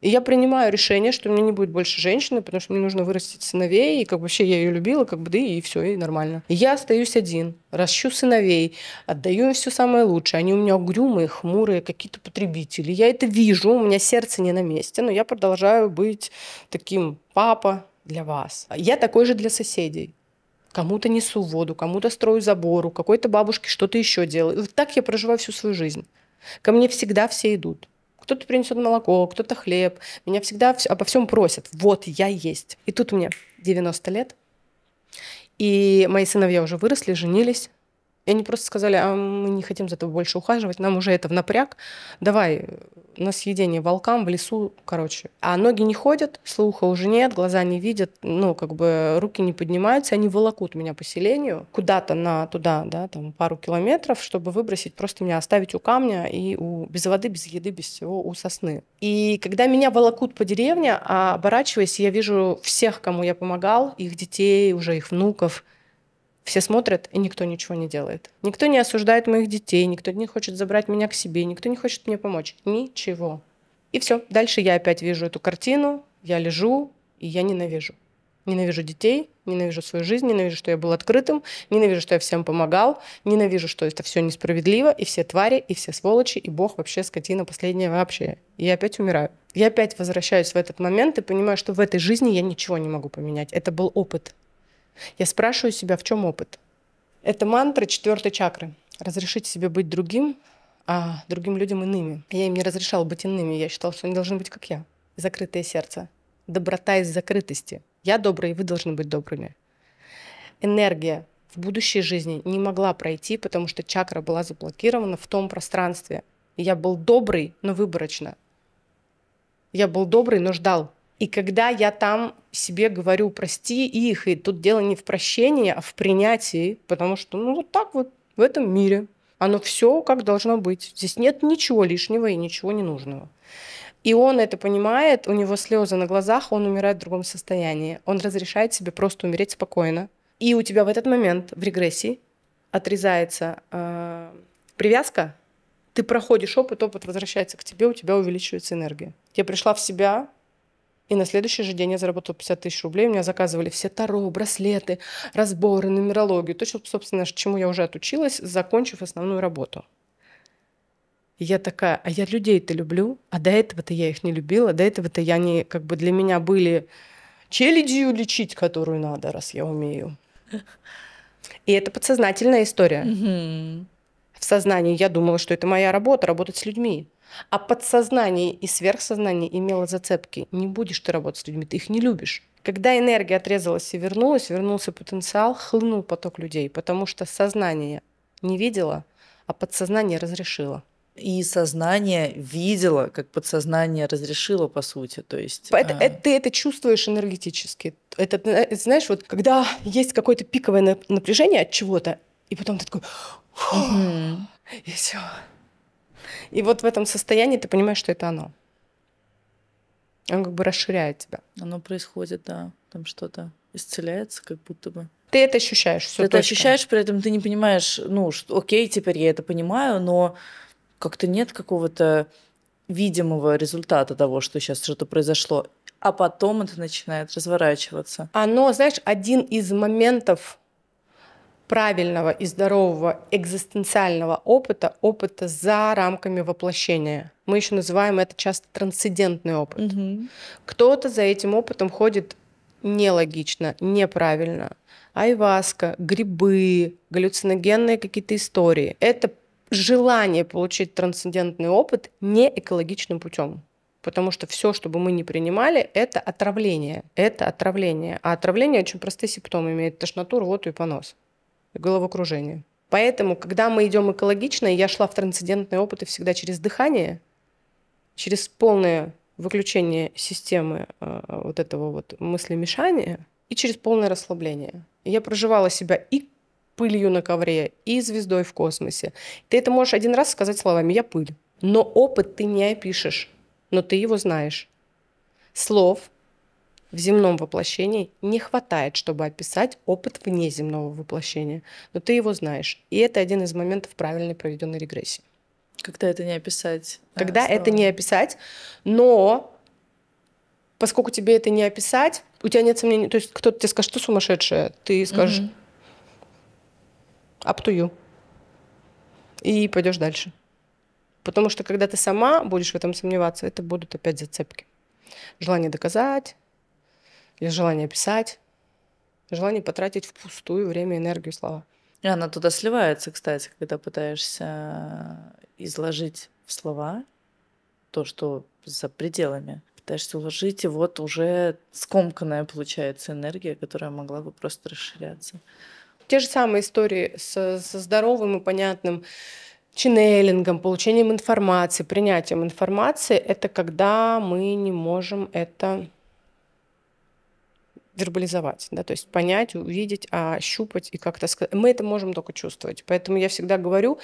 И я принимаю решение, что мне не будет больше женщины, потому что мне нужно вырастить сыновей, и как вообще я ее любила, как бы да и все, и нормально. И я остаюсь один, ращу сыновей, отдаю им все самое лучшее. Они у меня угрюмые, хмурые, какие-то потребители. Я это вижу, у меня сердце не на месте, но я продолжаю быть таким папа для вас. Я такой же для соседей. Кому-то несу воду, кому-то строю забор, у какой-то бабушки что-то еще делаю. И вот так я проживаю всю свою жизнь. Ко мне всегда все идут кто-то принесет молоко, кто-то хлеб. Меня всегда вс- обо всем просят. Вот я есть. И тут мне 90 лет. И мои сыновья уже выросли, женились. И они просто сказали, а мы не хотим за тобой больше ухаживать, нам уже это в напряг, давай на съедение волкам в лесу, короче. А ноги не ходят, слуха уже нет, глаза не видят, ну, как бы руки не поднимаются, они волокут меня по селению куда-то на туда, да, там пару километров, чтобы выбросить, просто меня оставить у камня и у, без воды, без еды, без всего у сосны. И когда меня волокут по деревне, а оборачиваясь, я вижу всех, кому я помогал, их детей, уже их внуков, все смотрят, и никто ничего не делает. Никто не осуждает моих детей, никто не хочет забрать меня к себе, никто не хочет мне помочь. Ничего. И все. Дальше я опять вижу эту картину, я лежу, и я ненавижу. Ненавижу детей, ненавижу свою жизнь, ненавижу, что я был открытым, ненавижу, что я всем помогал, ненавижу, что это все несправедливо, и все твари, и все сволочи, и Бог вообще скотина последняя вообще. И я опять умираю. Я опять возвращаюсь в этот момент и понимаю, что в этой жизни я ничего не могу поменять. Это был опыт. Я спрашиваю себя, в чем опыт? Это мантра четвертой чакры. Разрешить себе быть другим, а другим людям иными. Я им не разрешала быть иными. Я считала, что они должны быть как я. Закрытое сердце. Доброта из закрытости. Я добрый, вы должны быть добрыми. Энергия в будущей жизни не могла пройти, потому что чакра была заблокирована в том пространстве. Я был добрый, но выборочно. Я был добрый, но ждал. И когда я там себе говорю «прости их», и тут дело не в прощении, а в принятии, потому что ну вот так вот в этом мире оно все как должно быть. Здесь нет ничего лишнего и ничего ненужного. И он это понимает, у него слезы на глазах, он умирает в другом состоянии. Он разрешает себе просто умереть спокойно. И у тебя в этот момент в регрессии отрезается э, привязка, ты проходишь опыт, опыт возвращается к тебе, у тебя увеличивается энергия. Я пришла в себя, и на следующий же день я заработала 50 тысяч рублей. У меня заказывали все таро, браслеты, разборы, нумерологию. То, что, собственно, чему я уже отучилась, закончив основную работу. И я такая, а я людей-то люблю, а до этого-то я их не любила, до этого-то я не, как бы для меня были челядью лечить, которую надо, раз я умею. И это подсознательная история. Mm-hmm. В сознании я думала, что это моя работа, работать с людьми. А подсознание и сверхсознание имело зацепки. Не будешь ты работать с людьми, ты их не любишь. Когда энергия отрезалась и вернулась, вернулся потенциал, хлынул поток людей, потому что сознание не видело, а подсознание разрешило. И сознание видело, как подсознание разрешило, по сути. То есть, это, а... это, ты это чувствуешь энергетически. Это, э, знаешь, вот когда есть какое-то пиковое напряжение от чего-то, и потом ты такой, и все и вот в этом состоянии ты понимаешь, что это оно. Оно как бы расширяет тебя. Оно происходит, да. Там что-то исцеляется, как будто бы. Ты это ощущаешь. Все ты это ощущаешь, при этом ты не понимаешь, ну, что, окей, теперь я это понимаю, но как-то нет какого-то видимого результата того, что сейчас что-то произошло. А потом это начинает разворачиваться. Оно, знаешь, один из моментов правильного и здорового экзистенциального опыта, опыта за рамками воплощения. Мы еще называем это часто трансцендентный опыт. Угу. Кто-то за этим опытом ходит нелогично, неправильно. Айваска, грибы, галлюциногенные какие-то истории. Это желание получить трансцендентный опыт не экологичным путем. Потому что все, что бы мы не принимали, это отравление. Это отравление. А отравление очень простые симптомы имеет тошноту, рвоту и понос головокружение. Поэтому, когда мы идем экологично, я шла в трансцендентные опыты всегда через дыхание, через полное выключение системы э, вот этого вот мыслемешания и через полное расслабление. Я проживала себя и пылью на ковре, и звездой в космосе. Ты это можешь один раз сказать словами «я пыль». Но опыт ты не опишешь, но ты его знаешь. Слов в земном воплощении не хватает, чтобы описать опыт внеземного воплощения, но ты его знаешь. И это один из моментов правильной проведенной регрессии. Когда это не описать. Когда а, это не описать, но поскольку тебе это не описать, у тебя нет сомнений. То есть кто-то тебе скажет, что сумасшедшая, ты скажешь mm up to you. И пойдешь дальше. Потому что когда ты сама будешь в этом сомневаться, это будут опять зацепки. Желание доказать, есть желание писать, желание потратить впустую время, энергию, слова. И она туда сливается, кстати, когда пытаешься э, изложить в слова то, что за пределами. Пытаешься уложить, и вот уже скомканная получается энергия, которая могла бы просто расширяться. Те же самые истории со, со здоровым и понятным ченнелингом, получением информации, принятием информации, это когда мы не можем это вербализовать, да, то есть понять, увидеть, ощупать а, и как-то сказать. Мы это можем только чувствовать. Поэтому я всегда говорю,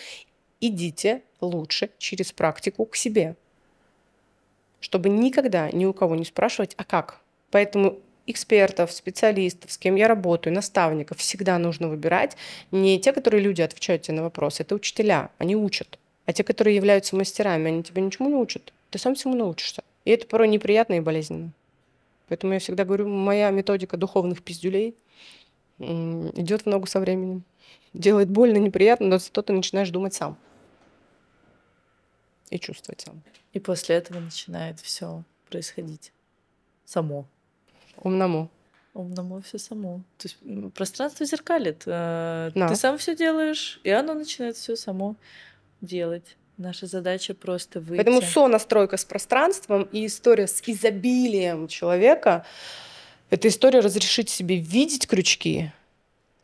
идите лучше через практику к себе, чтобы никогда ни у кого не спрашивать, а как. Поэтому экспертов, специалистов, с кем я работаю, наставников всегда нужно выбирать не те, которые люди отвечают тебе на вопросы, это учителя, они учат. А те, которые являются мастерами, они тебя ничему не учат. Ты сам всему научишься. И это порой неприятно и болезненно. Поэтому я всегда говорю, моя методика духовных пиздюлей идет в ногу со временем. Делает больно, неприятно, но зато ты начинаешь думать сам. И чувствовать сам. И после этого начинает все происходить само. Умному. Умному все само. То есть пространство зеркалит. Э, да. Ты сам все делаешь, и оно начинает все само делать. Наша задача просто выйти. Поэтому сонастройка с пространством и история с изобилием человека — это история разрешить себе видеть крючки,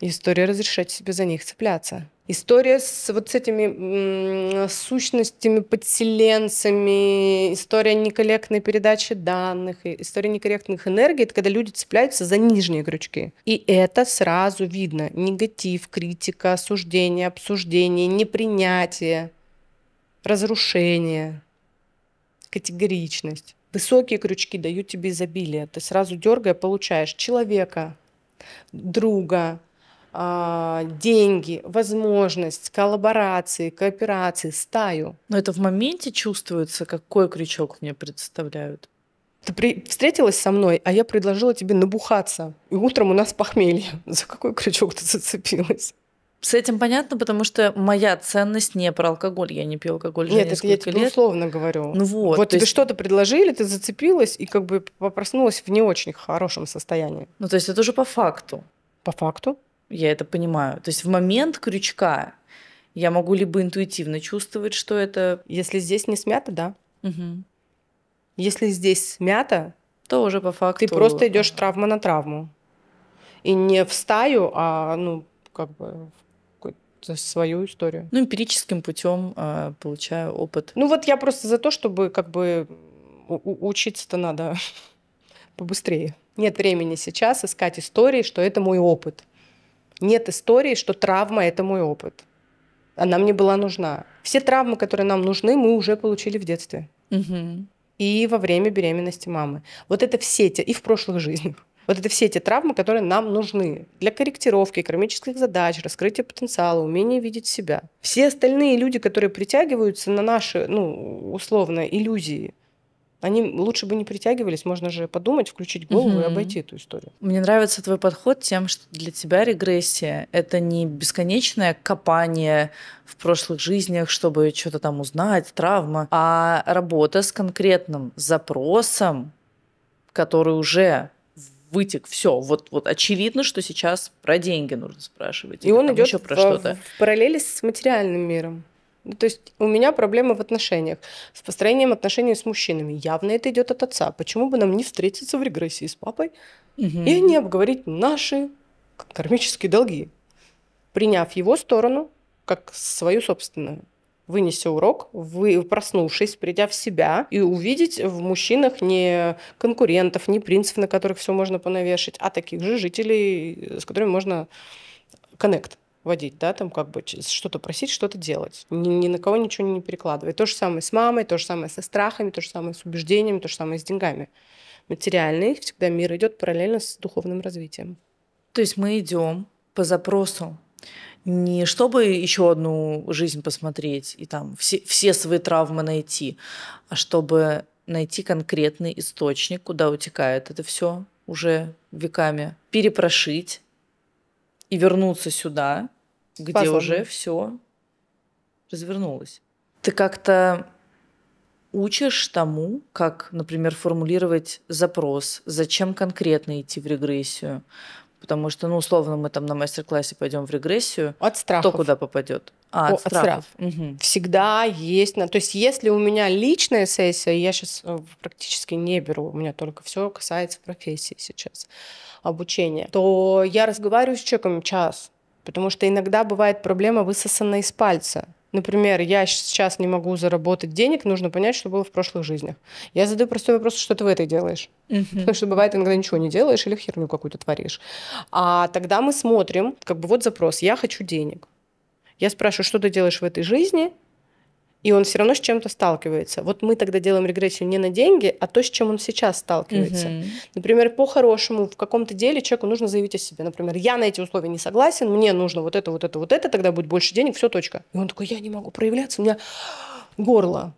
история разрешать себе за них цепляться. История с вот с этими сущностями, подселенцами, история некорректной передачи данных, история некорректных энергий — это когда люди цепляются за нижние крючки. И это сразу видно. Негатив, критика, осуждение, обсуждение, непринятие — разрушение, категоричность. Высокие крючки дают тебе изобилие. Ты сразу дергая получаешь человека, друга, а, деньги, возможность коллаборации, кооперации, стаю. Но это в моменте чувствуется, какой крючок мне представляют. Ты при... встретилась со мной, а я предложила тебе набухаться. И утром у нас похмелье. За какой крючок ты зацепилась? С этим понятно, потому что моя ценность не про алкоголь. Я не пью алкоголь Нет, это я тебе лет. условно говорю. Ну вот. Вот тебе есть... что-то предложили, ты зацепилась и как бы попроснулась в не очень хорошем состоянии. Ну то есть это уже по факту. По факту? Я это понимаю. То есть в момент крючка я могу либо интуитивно чувствовать, что это... Если здесь не смято, да. Угу. Если здесь смято, то уже по факту... Ты просто идешь травма на травму. И не в стаю, а ну, как бы свою историю. Ну, эмпирическим путем э, а, получаю опыт. Ну, вот я просто за то, чтобы как бы учиться-то надо побыстрее. Нет времени сейчас искать истории, что это мой опыт. Нет истории, что травма – это мой опыт. Она мне была нужна. Все травмы, которые нам нужны, мы уже получили в детстве. Угу. И во время беременности мамы. Вот это все те, и в прошлых жизнях. Вот это все те травмы, которые нам нужны для корректировки кармических задач, раскрытия потенциала, умения видеть себя. Все остальные люди, которые притягиваются на наши, ну, условно, иллюзии, они лучше бы не притягивались, можно же подумать, включить голову угу. и обойти эту историю. Мне нравится твой подход тем, что для тебя регрессия это не бесконечное копание в прошлых жизнях, чтобы что-то там узнать, травма, а работа с конкретным запросом, который уже вытек, все, вот, вот очевидно, что сейчас про деньги нужно спрашивать. И он идет еще про в, что-то. в параллели с материальным миром. Ну, то есть у меня проблемы в отношениях, с построением отношений с мужчинами. Явно это идет от отца. Почему бы нам не встретиться в регрессии с папой угу. и не обговорить наши кармические долги, приняв его сторону как свою собственную? вынеся урок, вы, проснувшись, придя в себя, и увидеть в мужчинах не конкурентов, не принцев, на которых все можно понавешать, а таких же жителей, с которыми можно коннект водить, да, там как бы что-то просить, что-то делать, ни, ни на кого ничего не перекладывать. То же самое с мамой, то же самое со страхами, то же самое с убеждениями, то же самое с деньгами. Материальный всегда мир идет параллельно с духовным развитием. То есть мы идем по запросу не чтобы еще одну жизнь посмотреть и там все, все свои травмы найти, а чтобы найти конкретный источник, куда утекает это все уже веками, перепрошить и вернуться сюда, где Способны. уже все развернулось. Ты как-то учишь тому, как, например, формулировать запрос, зачем конкретно идти в регрессию, Потому что, ну, условно, мы там на мастер-классе пойдем в регрессию. От страха. Кто куда попадет? А, О, от, страхов. от страхов. Угу. Всегда есть. на То есть, если у меня личная сессия, я сейчас э, практически не беру, у меня только все касается профессии сейчас, обучения, то я разговариваю с человеком час. Потому что иногда бывает проблема высосана из пальца. Например, я сейчас не могу заработать денег, нужно понять, что было в прошлых жизнях. Я задаю простой вопрос, что ты в этой делаешь? Угу. Потому что бывает, иногда ничего не делаешь или херню какую-то творишь. А тогда мы смотрим, как бы вот запрос, я хочу денег. Я спрашиваю, что ты делаешь в этой жизни, и он все равно с чем-то сталкивается. Вот мы тогда делаем регрессию не на деньги, а то, с чем он сейчас сталкивается. Угу. Например, по-хорошему, в каком-то деле человеку нужно заявить о себе. Например, я на эти условия не согласен, мне нужно вот это, вот это, вот это, тогда будет больше денег, все, точка. И он такой, я не могу проявляться, у меня горло.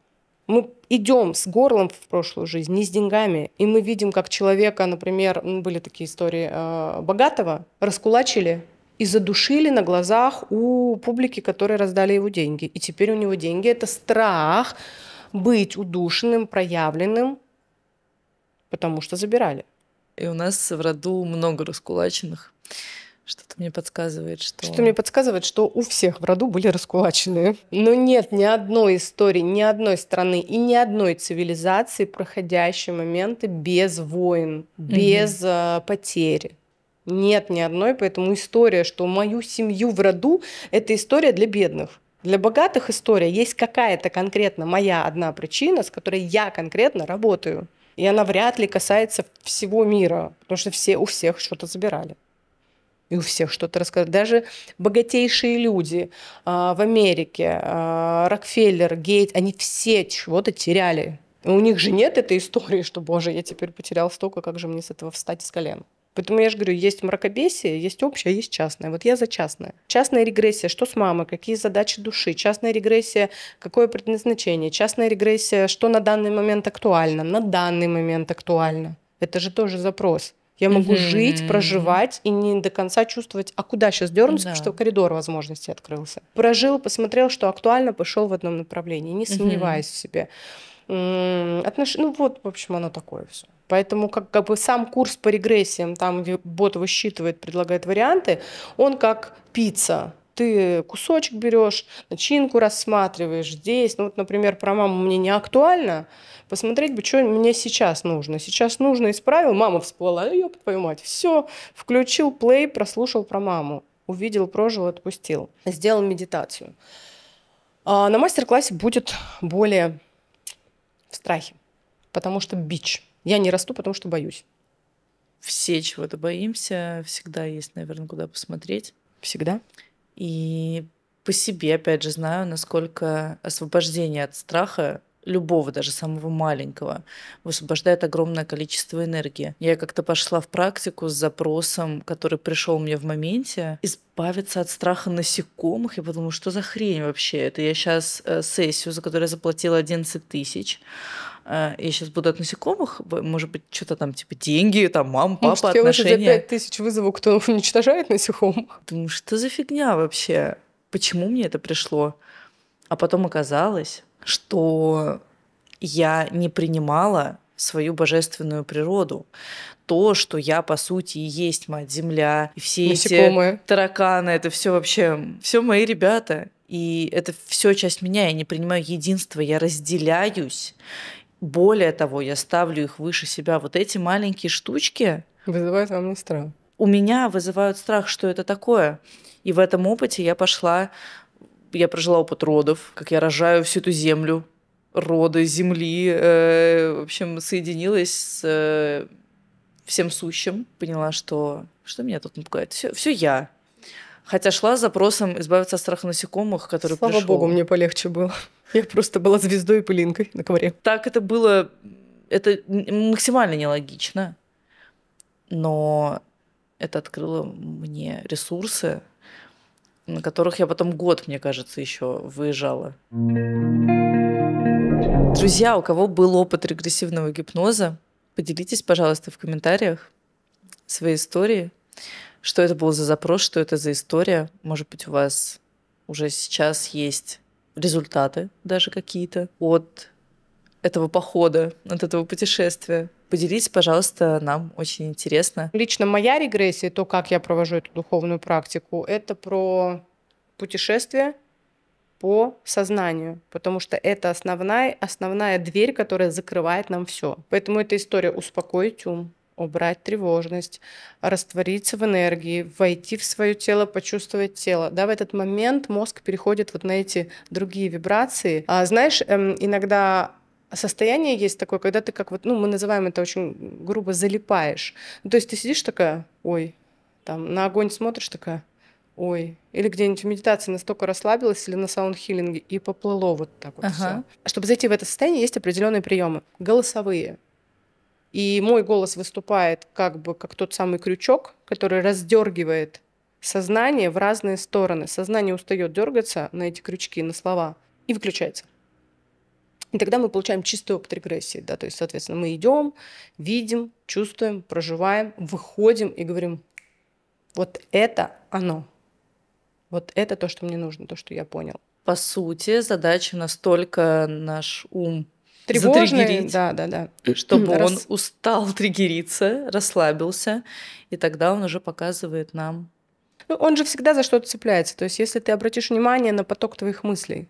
Мы идем с горлом в прошлую жизнь, не с деньгами. И мы видим, как человека, например, были такие истории э, богатого, раскулачили, и задушили на глазах у публики, которые раздали его деньги. И теперь у него деньги — это страх быть удушенным, проявленным, потому что забирали. И у нас в роду много раскулаченных. Что-то мне подсказывает, что... Что мне подсказывает, что у всех в роду были раскулачены. Но нет ни одной истории, ни одной страны и ни одной цивилизации, проходящей моменты без войн, без угу. потери, нет ни одной, поэтому история, что мою семью в роду, это история для бедных. Для богатых история есть какая-то конкретно моя одна причина, с которой я конкретно работаю. И она вряд ли касается всего мира, потому что все у всех что-то забирали. И у всех что-то рассказывали. Даже богатейшие люди э, в Америке, э, Рокфеллер, Гейт, они все чего-то теряли. И у них же нет этой истории, что, боже, я теперь потерял столько, как же мне с этого встать с колен. Поэтому я же говорю, есть мракобесие, есть общее, а есть частное. Вот я за частное. Частная регрессия, что с мамой, какие задачи души, частная регрессия, какое предназначение, частная регрессия, что на данный момент актуально, на данный момент актуально. Это же тоже запрос. Я могу mm-hmm. жить, проживать и не до конца чувствовать, а куда сейчас дернуться, да. что коридор возможностей открылся. Прожил, посмотрел, что актуально, пошел в одном направлении, не сомневаясь mm-hmm. в себе отнош... ну вот, в общем, оно такое все. Поэтому как, как бы сам курс по регрессиям, там, где бот высчитывает, предлагает варианты, он как пицца. Ты кусочек берешь, начинку рассматриваешь здесь. Ну вот, например, про маму мне не актуально. Посмотреть бы, что мне сейчас нужно. Сейчас нужно исправил, мама всплыла, ее твою мать. Все, включил плей, прослушал про маму. Увидел, прожил, отпустил. Сделал медитацию. А на мастер-классе будет более в страхе, потому что бич. Я не расту, потому что боюсь. Все чего-то боимся, всегда есть, наверное, куда посмотреть. Всегда. И по себе, опять же, знаю, насколько освобождение от страха любого, даже самого маленького, высвобождает огромное количество энергии. Я как-то пошла в практику с запросом, который пришел мне в моменте, избавиться от страха насекомых. Я подумала, что за хрень вообще? Это я сейчас э, сессию, за которую я заплатила 11 тысяч, э, я сейчас буду от насекомых, может быть, что-то там, типа, деньги, там, мама, папа, может, отношения. Может, я за 5 тысяч вызову, кто уничтожает насекомых? Думаю, что за фигня вообще? Почему мне это пришло? А потом оказалось, что я не принимала свою божественную природу. То, что я, по сути, и есть мать земля, и все Насекомые. эти тараканы, это все вообще, все мои ребята. И это все часть меня, я не принимаю единство, я разделяюсь. Более того, я ставлю их выше себя. Вот эти маленькие штучки... Вызывают во мне страх. У меня вызывают страх, что это такое. И в этом опыте я пошла я прожила опыт родов, как я рожаю всю эту землю, роды, земли. Э, в общем, соединилась с э, всем сущим. Поняла, что что меня тут напугает? Все, все я. Хотя шла с запросом избавиться от страха насекомых, который Слава пришел. богу, мне полегче было. Я просто была звездой и пылинкой на ковре. Так это было... Это максимально нелогично. Но это открыло мне ресурсы, на которых я потом год, мне кажется, еще выезжала. Друзья, у кого был опыт регрессивного гипноза, поделитесь, пожалуйста, в комментариях своей истории. Что это был за запрос, что это за история. Может быть, у вас уже сейчас есть результаты даже какие-то от этого похода, от этого путешествия. Поделитесь, пожалуйста, нам очень интересно. Лично моя регрессия, то, как я провожу эту духовную практику, это про путешествие по сознанию, потому что это основная, основная дверь, которая закрывает нам все. Поэтому эта история успокоить ум, убрать тревожность, раствориться в энергии, войти в свое тело, почувствовать тело. Да, в этот момент мозг переходит вот на эти другие вибрации. А, знаешь, эм, иногда состояние есть такое, когда ты как вот, ну, мы называем это очень грубо залипаешь. Ну, то есть ты сидишь такая, ой, там, на огонь смотришь такая, ой, или где-нибудь в медитации настолько расслабилась, или на саундхиллинге, и поплыло вот так вот ага. все. Чтобы зайти в это состояние, есть определенные приемы. Голосовые. И мой голос выступает как бы как тот самый крючок, который раздергивает сознание в разные стороны. Сознание устает дергаться на эти крючки, на слова и выключается. И тогда мы получаем чистый опыт регрессии. Да? То есть, соответственно, мы идем, видим, чувствуем, проживаем, выходим и говорим, вот это оно. Вот это то, что мне нужно, то, что я понял. По сути, задача настолько наш ум тревожный, да, да, да. чтобы Раз... он устал триггериться, расслабился, и тогда он уже показывает нам. Ну, он же всегда за что-то цепляется. То есть, если ты обратишь внимание на поток твоих мыслей,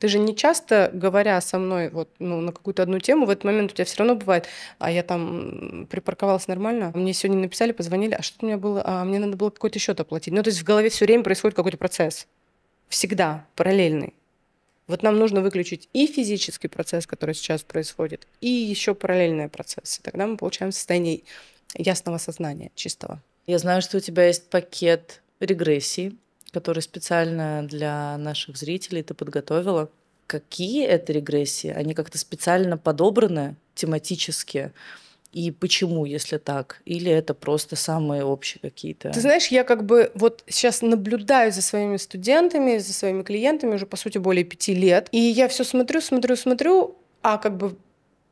ты же не часто, говоря со мной вот, ну, на какую-то одну тему, в этот момент у тебя все равно бывает, а я там припарковалась нормально, а мне сегодня написали, позвонили, а что у меня было, а мне надо было какой-то счет оплатить. Ну, то есть в голове все время происходит какой-то процесс. Всегда параллельный. Вот нам нужно выключить и физический процесс, который сейчас происходит, и еще параллельные процессы. Тогда мы получаем состояние ясного сознания, чистого. Я знаю, что у тебя есть пакет регрессии, который специально для наших зрителей ты подготовила. Какие это регрессии? Они как-то специально подобраны тематически? И почему, если так? Или это просто самые общие какие-то? Ты знаешь, я как бы вот сейчас наблюдаю за своими студентами, за своими клиентами уже, по сути, более пяти лет. И я все смотрю, смотрю, смотрю, а как бы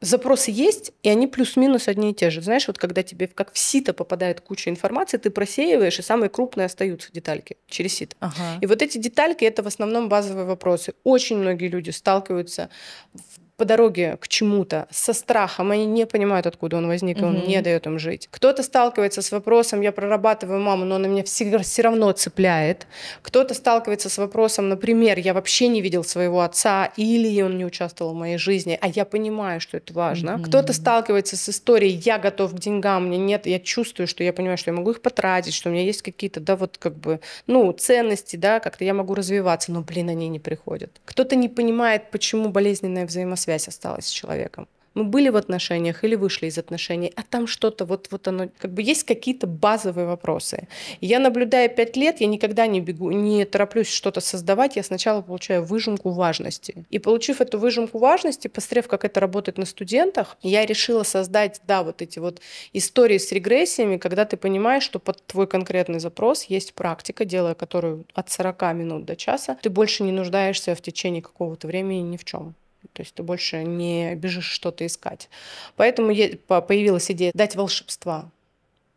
запросы есть, и они плюс-минус одни и те же. Знаешь, вот когда тебе как в сито попадает куча информации, ты просеиваешь, и самые крупные остаются детальки через сито. Ага. И вот эти детальки — это в основном базовые вопросы. Очень многие люди сталкиваются в по дороге к чему-то со страхом, они не понимают, откуда он возник, и он не дает им жить. Кто-то сталкивается с вопросом, я прорабатываю маму, но она меня все, все равно цепляет. Кто-то сталкивается с вопросом, например, я вообще не видел своего отца, или он не участвовал в моей жизни, а я понимаю, что это важно. mm Кто-то сталкивается с историей, я готов к деньгам, мне нет, я чувствую, что я понимаю, что я могу их потратить, что у меня есть какие-то, да, вот как бы, ну, ценности, да, как-то я могу развиваться, но, блин, они не приходят. Кто-то не понимает, почему болезненная взаимосвязь связь осталась с человеком. Мы были в отношениях или вышли из отношений, а там что-то, вот, вот оно, как бы есть какие-то базовые вопросы. Я наблюдая пять лет, я никогда не бегу, не тороплюсь что-то создавать, я сначала получаю выжимку важности. И получив эту выжимку важности, посмотрев, как это работает на студентах, я решила создать, да, вот эти вот истории с регрессиями, когда ты понимаешь, что под твой конкретный запрос есть практика, делая которую от 40 минут до часа, ты больше не нуждаешься в течение какого-то времени ни в чем. То есть ты больше не бежишь что-то искать. Поэтому появилась идея дать волшебства,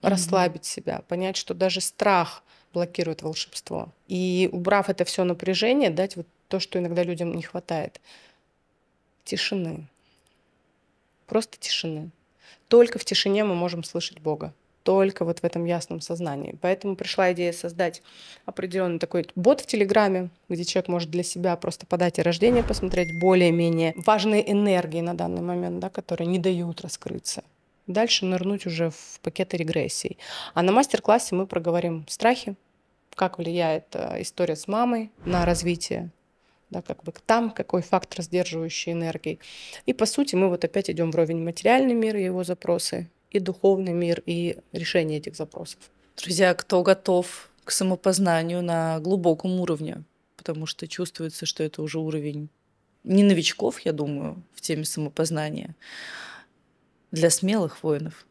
mm-hmm. расслабить себя, понять, что даже страх блокирует волшебство. И убрав это все напряжение, дать вот то, что иногда людям не хватает. Тишины. Просто тишины. Только в тишине мы можем слышать Бога только вот в этом ясном сознании. Поэтому пришла идея создать определенный такой бот в Телеграме, где человек может для себя просто по дате рождения посмотреть более-менее важные энергии на данный момент, да, которые не дают раскрыться. Дальше нырнуть уже в пакеты регрессий. А на мастер-классе мы проговорим страхи, как влияет э, история с мамой на развитие, да, как бы там какой фактор сдерживающий энергии. И по сути мы вот опять идем вровень материальный мир и его запросы, и духовный мир, и решение этих запросов. Друзья, кто готов к самопознанию на глубоком уровне, потому что чувствуется, что это уже уровень не новичков, я думаю, в теме самопознания, для смелых воинов.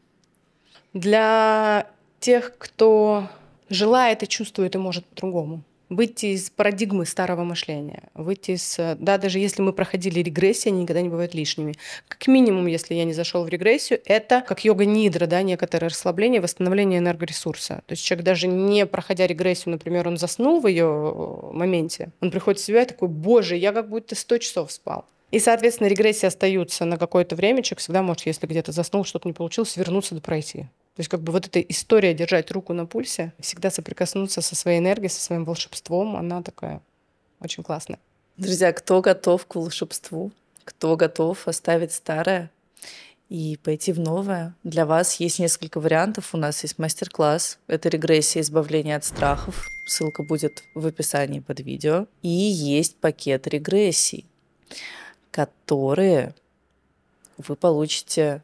Для тех, кто желает и чувствует и может по-другому выйти из парадигмы старого мышления, выйти из... Э, да, даже если мы проходили регрессии, они никогда не бывают лишними. Как минимум, если я не зашел в регрессию, это как йога-нидра, да, некоторое расслабление, восстановление энергоресурса. То есть человек даже не проходя регрессию, например, он заснул в ее э, моменте, он приходит в себя и такой, боже, я как будто 100 часов спал. И, соответственно, регрессии остаются на какое-то время. Человек всегда может, если где-то заснул, что-то не получилось, вернуться да пройти. То есть как бы вот эта история держать руку на пульсе, всегда соприкоснуться со своей энергией, со своим волшебством, она такая очень классная. Друзья, кто готов к волшебству, кто готов оставить старое и пойти в новое, для вас есть несколько вариантов. У нас есть мастер-класс. Это регрессия избавления от страхов. Ссылка будет в описании под видео. И есть пакет регрессий, которые вы получите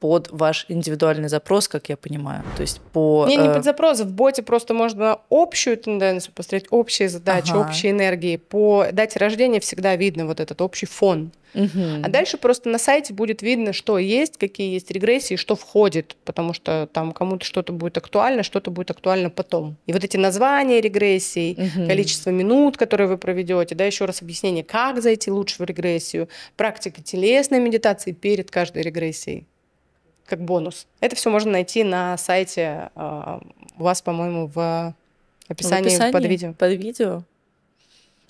под ваш индивидуальный запрос, как я понимаю. То есть по... Не, не э, под запрос. В боте просто можно общую тенденцию посмотреть, общие задачи, ага. общие энергии. По дате рождения всегда видно вот этот общий фон. Угу. А дальше просто на сайте будет видно, что есть, какие есть регрессии, что входит, потому что там кому-то что-то будет актуально, что-то будет актуально потом. И вот эти названия регрессий, угу. количество минут, которые вы проведете, да, еще раз объяснение, как зайти лучше в регрессию, практика телесной медитации перед каждой регрессией как бонус. Это все можно найти на сайте а, у вас, по-моему, в описании, в описании под видео. Под видео.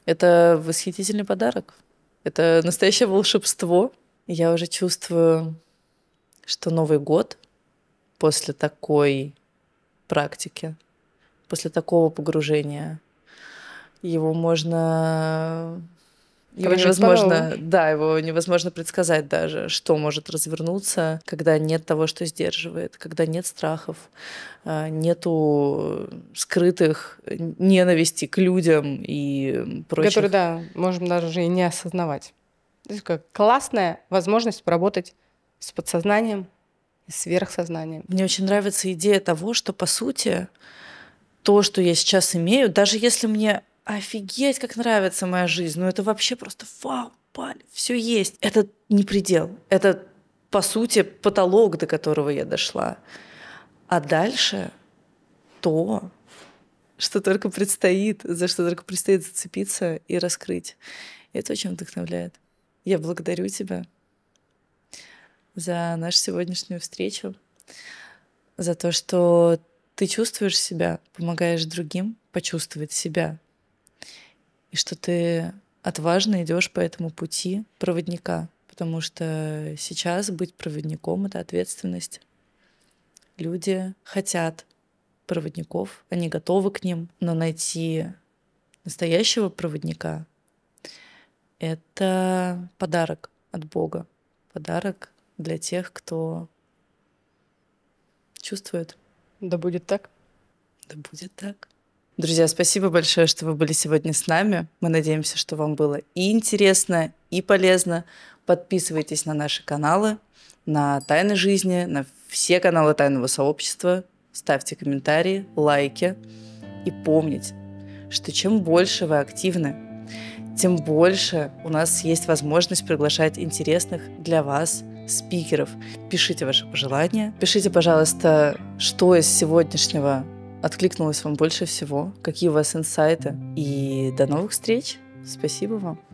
Это восхитительный подарок. Это настоящее волшебство. Я уже чувствую, что Новый год после такой практики, после такого погружения, его можно его невозможно, да, его невозможно предсказать даже, что может развернуться, когда нет того, что сдерживает, когда нет страхов, а, нету скрытых ненависти к людям и прочих. Которые, да, можем даже и не осознавать. Это есть как классная возможность поработать с подсознанием и сверхсознанием. Мне очень нравится идея того, что, по сути, то, что я сейчас имею, даже если мне офигеть, как нравится моя жизнь, ну это вообще просто вау, паль, все есть. Это не предел, это, по сути, потолок, до которого я дошла. А дальше то, что только предстоит, за что только предстоит зацепиться и раскрыть. И это очень вдохновляет. Я благодарю тебя за нашу сегодняшнюю встречу, за то, что ты чувствуешь себя, помогаешь другим почувствовать себя, и что ты отважно идешь по этому пути проводника, потому что сейчас быть проводником — это ответственность. Люди хотят проводников, они готовы к ним, но найти настоящего проводника — это подарок от Бога, подарок для тех, кто чувствует. Да будет так. Да будет так. Друзья, спасибо большое, что вы были сегодня с нами. Мы надеемся, что вам было и интересно, и полезно. Подписывайтесь на наши каналы, на «Тайны жизни», на все каналы «Тайного сообщества». Ставьте комментарии, лайки. И помните, что чем больше вы активны, тем больше у нас есть возможность приглашать интересных для вас спикеров. Пишите ваши пожелания. Пишите, пожалуйста, что из сегодняшнего откликнулось вам больше всего, какие у вас инсайты. И до новых встреч. Спасибо вам.